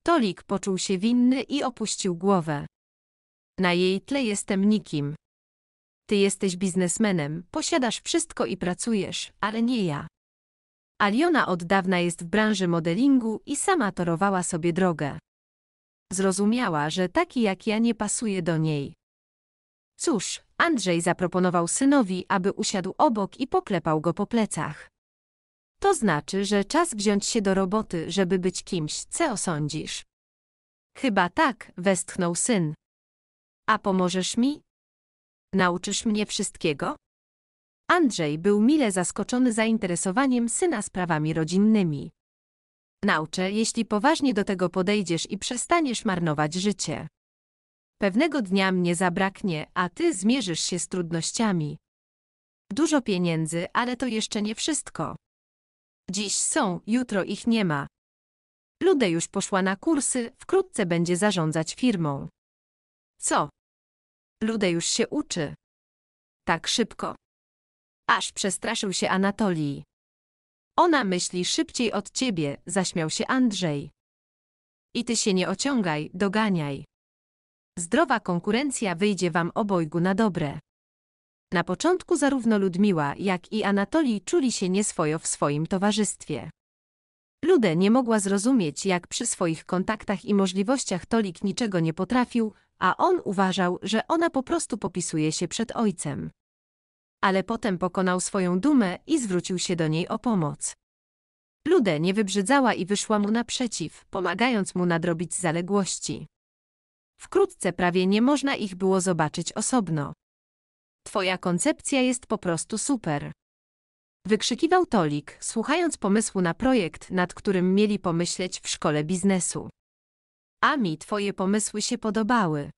Tolik poczuł się winny i opuścił głowę. Na jej tle jestem nikim. Ty jesteś biznesmenem, posiadasz wszystko i pracujesz, ale nie ja. Aliona od dawna jest w branży modelingu i sama torowała sobie drogę. Zrozumiała, że taki jak ja nie pasuje do niej. Cóż, Andrzej zaproponował synowi, aby usiadł obok i poklepał go po plecach. To znaczy, że czas wziąć się do roboty, żeby być kimś, co osądzisz. Chyba tak, westchnął syn. A pomożesz mi? Nauczysz mnie wszystkiego? Andrzej był mile zaskoczony zainteresowaniem syna sprawami rodzinnymi nauczę, jeśli poważnie do tego podejdziesz i przestaniesz marnować życie. Pewnego dnia mnie zabraknie, a ty zmierzysz się z trudnościami. Dużo pieniędzy, ale to jeszcze nie wszystko. Dziś są, jutro ich nie ma. Lude już poszła na kursy, wkrótce będzie zarządzać firmą. Co? Lude już się uczy. Tak szybko. Aż przestraszył się Anatolii. Ona myśli szybciej od ciebie, zaśmiał się Andrzej. I ty się nie ociągaj, doganiaj. Zdrowa konkurencja wyjdzie wam obojgu na dobre. Na początku zarówno Ludmiła, jak i Anatolij czuli się nieswojo w swoim towarzystwie. Ludę nie mogła zrozumieć, jak przy swoich kontaktach i możliwościach Tolik niczego nie potrafił, a on uważał, że ona po prostu popisuje się przed ojcem ale potem pokonał swoją dumę i zwrócił się do niej o pomoc. Ludę nie wybrzydzała i wyszła mu naprzeciw, pomagając mu nadrobić zaległości. Wkrótce prawie nie można ich było zobaczyć osobno. Twoja koncepcja jest po prostu super. Wykrzykiwał Tolik, słuchając pomysłu na projekt, nad którym mieli pomyśleć w szkole biznesu. A mi twoje pomysły się podobały.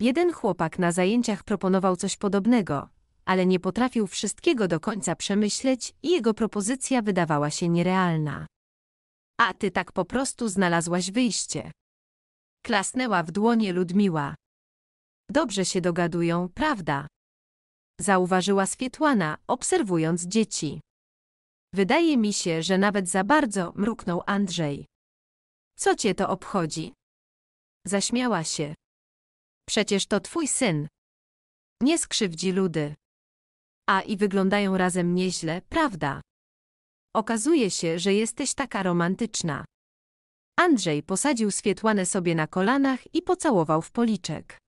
Jeden chłopak na zajęciach proponował coś podobnego, ale nie potrafił wszystkiego do końca przemyśleć i jego propozycja wydawała się nierealna. A ty tak po prostu znalazłaś wyjście. Klasnęła w dłonie Ludmiła. Dobrze się dogadują, prawda? Zauważyła Swietłana, obserwując dzieci. Wydaje mi się, że nawet za bardzo, mruknął Andrzej. Co cię to obchodzi? Zaśmiała się. Przecież to twój syn. Nie skrzywdzi ludy. A i wyglądają razem nieźle, prawda? Okazuje się, że jesteś taka romantyczna. Andrzej posadził Swietłanę sobie na kolanach i pocałował w policzek.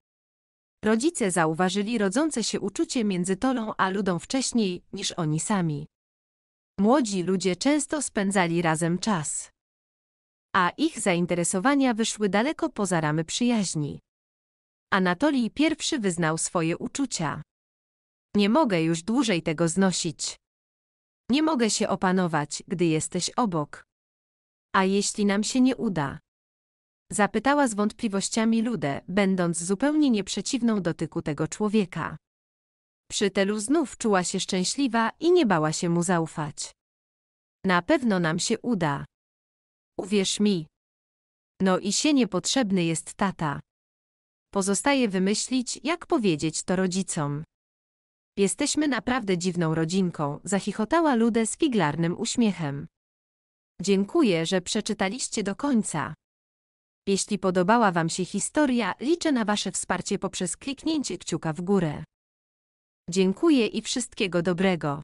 Rodzice zauważyli rodzące się uczucie między Tolą a Ludą wcześniej niż oni sami. Młodzi ludzie często spędzali razem czas. A ich zainteresowania wyszły daleko poza ramy przyjaźni. Anatolii pierwszy wyznał swoje uczucia. Nie mogę już dłużej tego znosić. Nie mogę się opanować, gdy jesteś obok. A jeśli nam się nie uda? Zapytała z wątpliwościami Ludę, będąc zupełnie nieprzeciwną dotyku tego człowieka. Przytelu znów czuła się szczęśliwa i nie bała się mu zaufać. Na pewno nam się uda. Uwierz mi. No i się niepotrzebny jest tata. Pozostaje wymyślić, jak powiedzieć to rodzicom. Jesteśmy naprawdę dziwną rodzinką, zachichotała Ludę z figlarnym uśmiechem. Dziękuję, że przeczytaliście do końca. Jeśli podobała Wam się historia, liczę na Wasze wsparcie poprzez kliknięcie kciuka w górę. Dziękuję i wszystkiego dobrego.